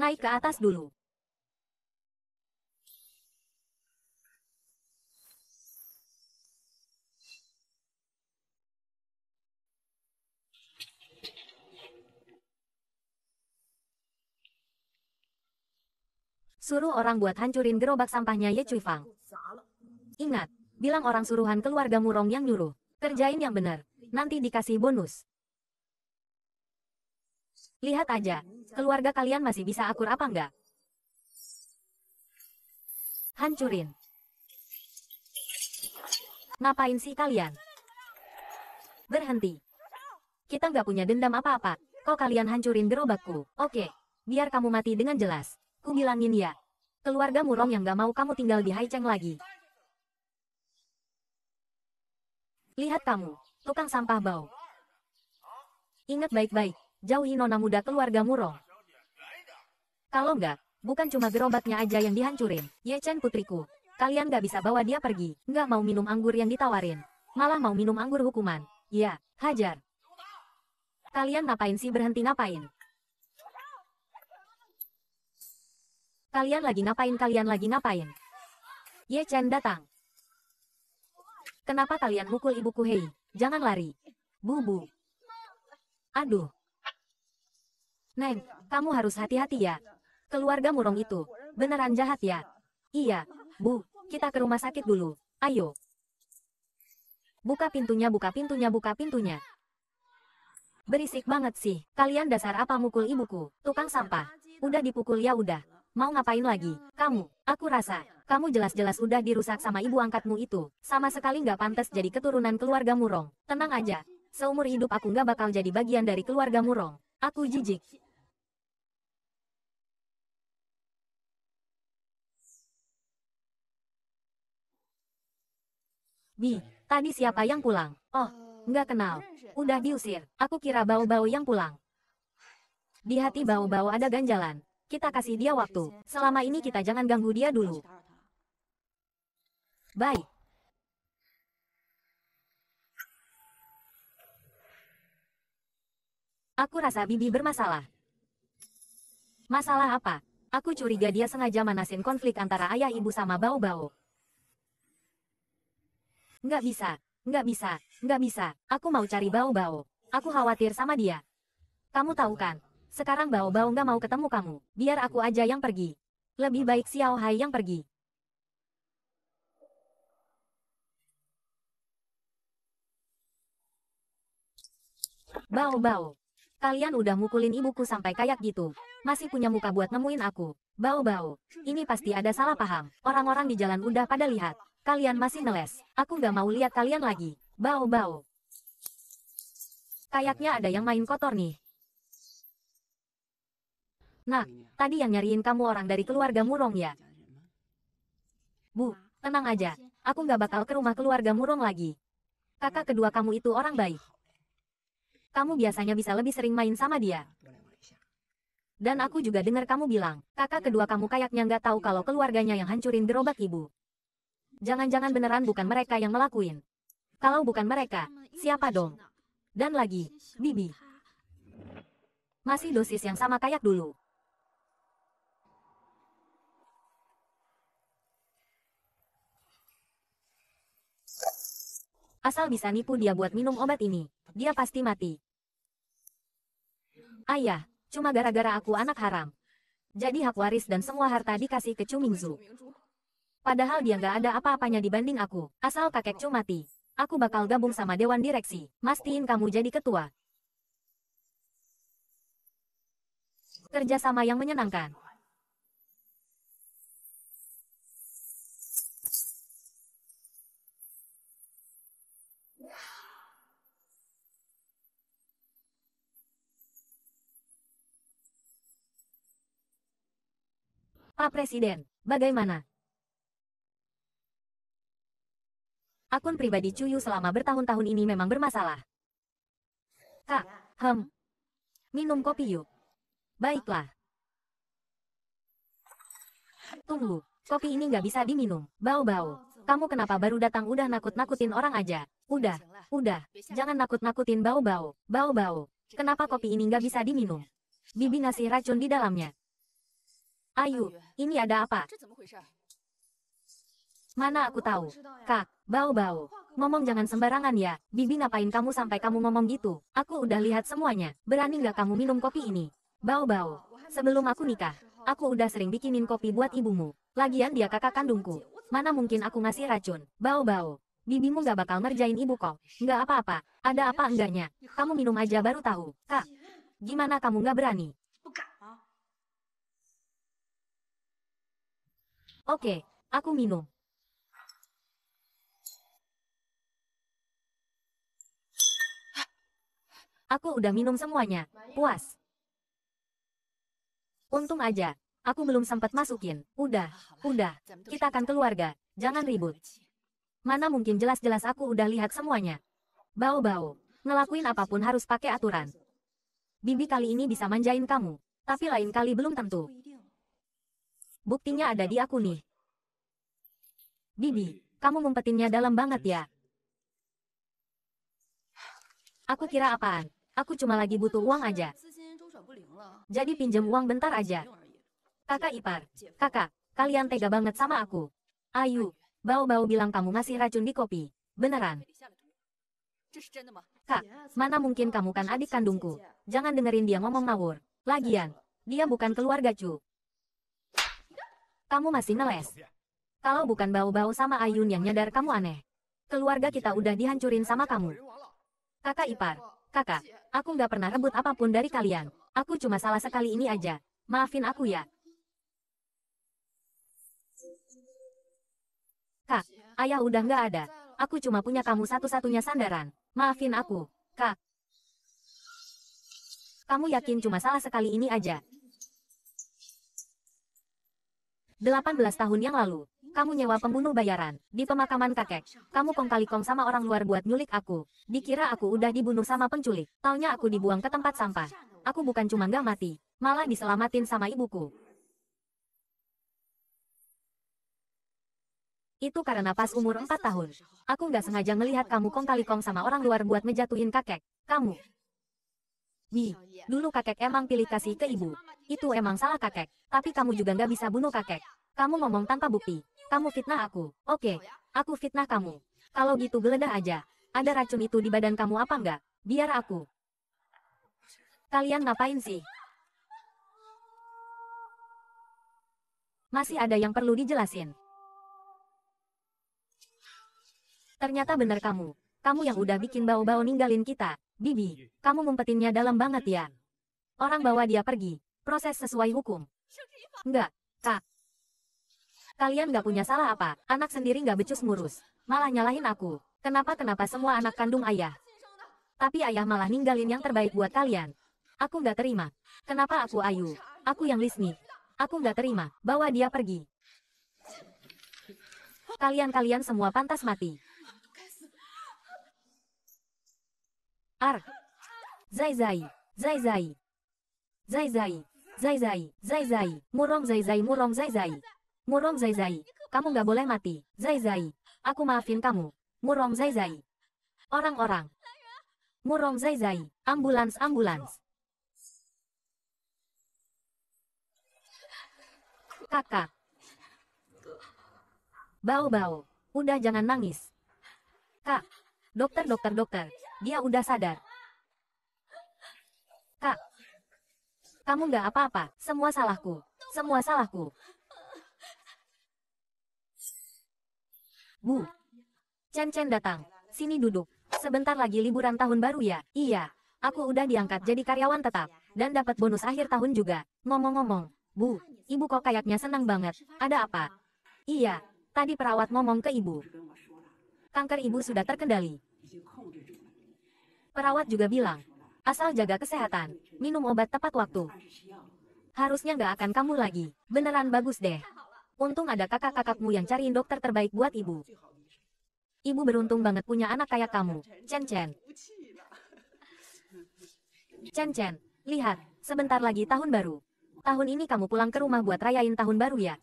Naik ke atas dulu. Suruh orang buat hancurin gerobak sampahnya Ye Cui Fang. Ingat, bilang orang suruhan keluarga Murong yang nyuruh. Kerjain yang benar, nanti dikasih bonus. Lihat aja, keluarga kalian masih bisa akur apa enggak? Hancurin. Ngapain sih kalian? Berhenti. Kita nggak punya dendam apa-apa. kok kalian hancurin gerobakku. Oke, biar kamu mati dengan jelas. Ku bilangin ya. Keluarga Murong yang gak mau kamu tinggal di Haicheng lagi. Lihat kamu, tukang sampah bau. Ingat baik-baik, jauhi nona muda keluarga Murong. Kalau enggak, bukan cuma gerobaknya aja yang dihancurin. Ye Chen putriku, kalian gak bisa bawa dia pergi. Gak mau minum anggur yang ditawarin. Malah mau minum anggur hukuman. Ya, hajar. Kalian ngapain sih berhenti ngapain? Kalian lagi ngapain kalian lagi ngapain? Ye Chen datang. Kenapa kalian mukul ibuku hei? Jangan lari. Bubu. Aduh. Neng, kamu harus hati-hati ya. Keluarga murong itu, beneran jahat ya. Iya, Bu, kita ke rumah sakit dulu. Ayo. Buka pintunya, buka pintunya, buka pintunya. Berisik banget sih. Kalian dasar apa mukul ibuku? Tukang sampah. Udah dipukul ya udah. Mau ngapain lagi? Kamu, aku rasa, kamu jelas-jelas udah dirusak sama ibu angkatmu itu. Sama sekali nggak pantas jadi keturunan keluarga Murong. Tenang aja, seumur hidup aku nggak bakal jadi bagian dari keluarga Murong. Aku jijik. Bi, tadi siapa yang pulang? Oh, nggak kenal. Udah diusir, aku kira bau-bau yang pulang. Di hati bau-bau ada ganjalan, kita kasih dia waktu. Selama ini kita jangan ganggu dia dulu. Baik. Aku rasa Bibi bermasalah. Masalah apa? Aku curiga dia sengaja manasin konflik antara ayah ibu sama bau-bau. Nggak bisa, nggak bisa, nggak bisa. Aku mau cari bau-bau. Aku khawatir sama dia. Kamu tahu kan, sekarang Bao Bao nggak mau ketemu kamu. Biar aku aja yang pergi. Lebih baik Xiao Hai yang pergi. Bao Bao. Kalian udah mukulin ibuku sampai kayak gitu. Masih punya muka buat nemuin aku. Bao Bao. Ini pasti ada salah paham. Orang-orang di jalan udah pada lihat. Kalian masih neles Aku nggak mau lihat kalian lagi. Bao Bao. Kayaknya ada yang main kotor nih. Nah, iya. tadi yang nyariin kamu orang dari keluarga Murong ya? Bu, tenang aja. Aku nggak bakal ke rumah keluarga Murong lagi. Kakak kedua kamu itu orang baik. Kamu biasanya bisa lebih sering main sama dia. Dan aku juga dengar kamu bilang, kakak kedua kamu kayaknya nggak tahu kalau keluarganya yang hancurin gerobak ibu. Jangan-jangan beneran bukan mereka yang melakuin. Kalau bukan mereka, siapa dong? Dan lagi, Bibi. Masih dosis yang sama kayak dulu. Asal bisa nipu dia buat minum obat ini, dia pasti mati. Ayah, iya, cuma gara-gara aku anak haram. Jadi hak waris dan semua harta dikasih ke Chu Padahal dia nggak ada apa-apanya dibanding aku, asal kakek Chu mati. Aku bakal gabung sama dewan direksi, mastiin kamu jadi ketua. Kerjasama yang menyenangkan. Pak Presiden, bagaimana? Akun pribadi Cuyu selama bertahun-tahun ini memang bermasalah. Kak, hem. Minum kopi yuk. Baiklah. Tunggu, kopi ini nggak bisa diminum. Bau-bau. Kamu kenapa baru datang udah nakut-nakutin orang aja? Udah, udah. Jangan nakut-nakutin bau-bau. Bau-bau. Kenapa kopi ini nggak bisa diminum? Bibi ngasih racun di dalamnya. Ayu, ini ada apa? Mana aku tahu. Kak, bau-bau. Ngomong jangan sembarangan ya. Bibi ngapain kamu sampai kamu ngomong gitu? Aku udah lihat semuanya. Berani nggak kamu minum kopi ini? Bau-bau. Sebelum aku nikah, aku udah sering bikinin kopi buat ibumu. Lagian dia kakak kandungku. Mana mungkin aku ngasih racun? Bau-bau. Bibimu nggak bakal ngerjain ibu kok. Nggak apa-apa. Ada apa enggaknya? Kamu minum aja baru tahu. Kak, gimana kamu nggak berani? Oke, aku minum. Aku udah minum semuanya, puas. Untung aja, aku belum sempat masukin. Udah, udah, kita akan keluarga, jangan ribut. Mana mungkin jelas-jelas aku udah lihat semuanya. Bau-bau, ngelakuin apapun harus pakai aturan. Bibi kali ini bisa manjain kamu, tapi lain kali belum tentu buktinya ada di aku nih. Bibi, kamu ngumpetinnya dalam banget ya. Aku kira apaan? Aku cuma lagi butuh uang aja. Jadi pinjam uang bentar aja. Kakak ipar, kakak, kalian tega banget sama aku. Ayu, bau-bau bilang kamu ngasih racun di kopi. Beneran. Kak, mana mungkin kamu kan adik kandungku. Jangan dengerin dia ngomong ngawur. Lagian, dia bukan keluarga cu. Kamu masih ngeles. Kalau bukan bau-bau sama Ayun yang nyadar kamu aneh. Keluarga kita udah dihancurin sama kamu. Kakak ipar, kakak, aku nggak pernah rebut apapun dari kalian. Aku cuma salah sekali ini aja. Maafin aku ya. Kak, ayah udah nggak ada. Aku cuma punya kamu satu-satunya sandaran. Maafin aku, kak. Kamu yakin cuma salah sekali ini aja? 18 tahun yang lalu, kamu nyewa pembunuh bayaran, di pemakaman kakek, kamu kong kali kong sama orang luar buat nyulik aku, dikira aku udah dibunuh sama penculik, taunya aku dibuang ke tempat sampah, aku bukan cuma gak mati, malah diselamatin sama ibuku. Itu karena pas umur 4 tahun, aku gak sengaja ngelihat kamu kong kali kong sama orang luar buat ngejatuhin kakek, kamu, Wi, oh, iya. dulu kakek emang pilih kasih ke ibu. Itu emang salah kakek. Tapi kamu juga nggak bisa bunuh kakek. Kamu ngomong tanpa bukti. Kamu fitnah aku. Oke, oh, ya? aku fitnah kamu. Kalau gitu geledah aja. Ada racun itu di badan kamu apa nggak? Biar aku. Kalian ngapain sih? Masih ada yang perlu dijelasin. Ternyata benar kamu kamu yang udah bikin bau-bau ninggalin kita, Bibi, kamu ngumpetinnya dalam banget ya. Orang bawa dia pergi, proses sesuai hukum. Enggak, kak. Kalian gak punya salah apa, anak sendiri gak becus ngurus, malah nyalahin aku. Kenapa-kenapa semua anak kandung ayah. Tapi ayah malah ninggalin yang terbaik buat kalian. Aku gak terima. Kenapa aku Ayu? Aku yang Lisni. Aku gak terima, bawa dia pergi. Kalian-kalian semua pantas mati. Ar. Zai Zai Zai Zai Zai Zai Zai Zai Zai Zai Murong Zai Zai Murong Zai Zai Murong Zai Zai Kamu gak boleh mati Zai Zai Aku maafin kamu Murong Zai Zai Orang-orang Murong Zai Zai Ambulans Ambulans Kakak Bau-bau Udah jangan nangis Kak Dokter dokter dokter dia udah sadar. Kak, kamu gak apa-apa, semua salahku. Semua salahku. Bu. Chen Chen datang. Sini duduk. Sebentar lagi liburan tahun baru ya? Iya. Aku udah diangkat jadi karyawan tetap. Dan dapat bonus akhir tahun juga. Ngomong-ngomong. Bu, ibu kok kayaknya senang banget. Ada apa? Iya. Tadi perawat ngomong ke ibu. Kanker ibu sudah terkendali. Perawat juga bilang, asal jaga kesehatan, minum obat tepat waktu. Harusnya nggak akan kamu lagi, beneran bagus deh. Untung ada kakak-kakakmu yang cariin dokter terbaik buat ibu. Ibu beruntung banget punya anak kayak kamu, Chen Chen. Chen Chen, lihat, sebentar lagi tahun baru. Tahun ini kamu pulang ke rumah buat rayain tahun baru ya.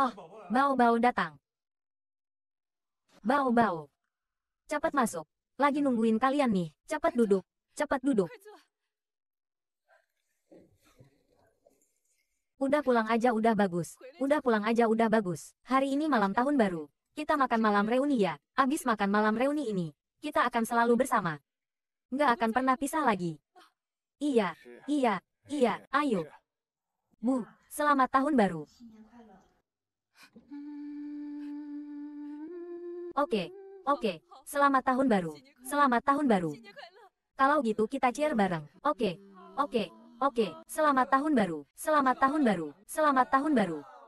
Oh, bau-bau datang. Bau-bau. Cepat masuk. Lagi nungguin kalian nih. Cepat duduk. Cepat duduk. Udah pulang aja udah bagus. Udah pulang aja udah bagus. Hari ini malam tahun baru. Kita makan malam reuni ya. Abis makan malam reuni ini, kita akan selalu bersama. Nggak akan pernah pisah lagi. Iya, iya, iya, ayo. Bu, selamat tahun baru. Oke, oke, selamat tahun baru, selamat tahun baru. Kalau gitu kita cheer bareng. Oke, oke, oke, selamat tahun baru, selamat tahun baru, selamat tahun baru.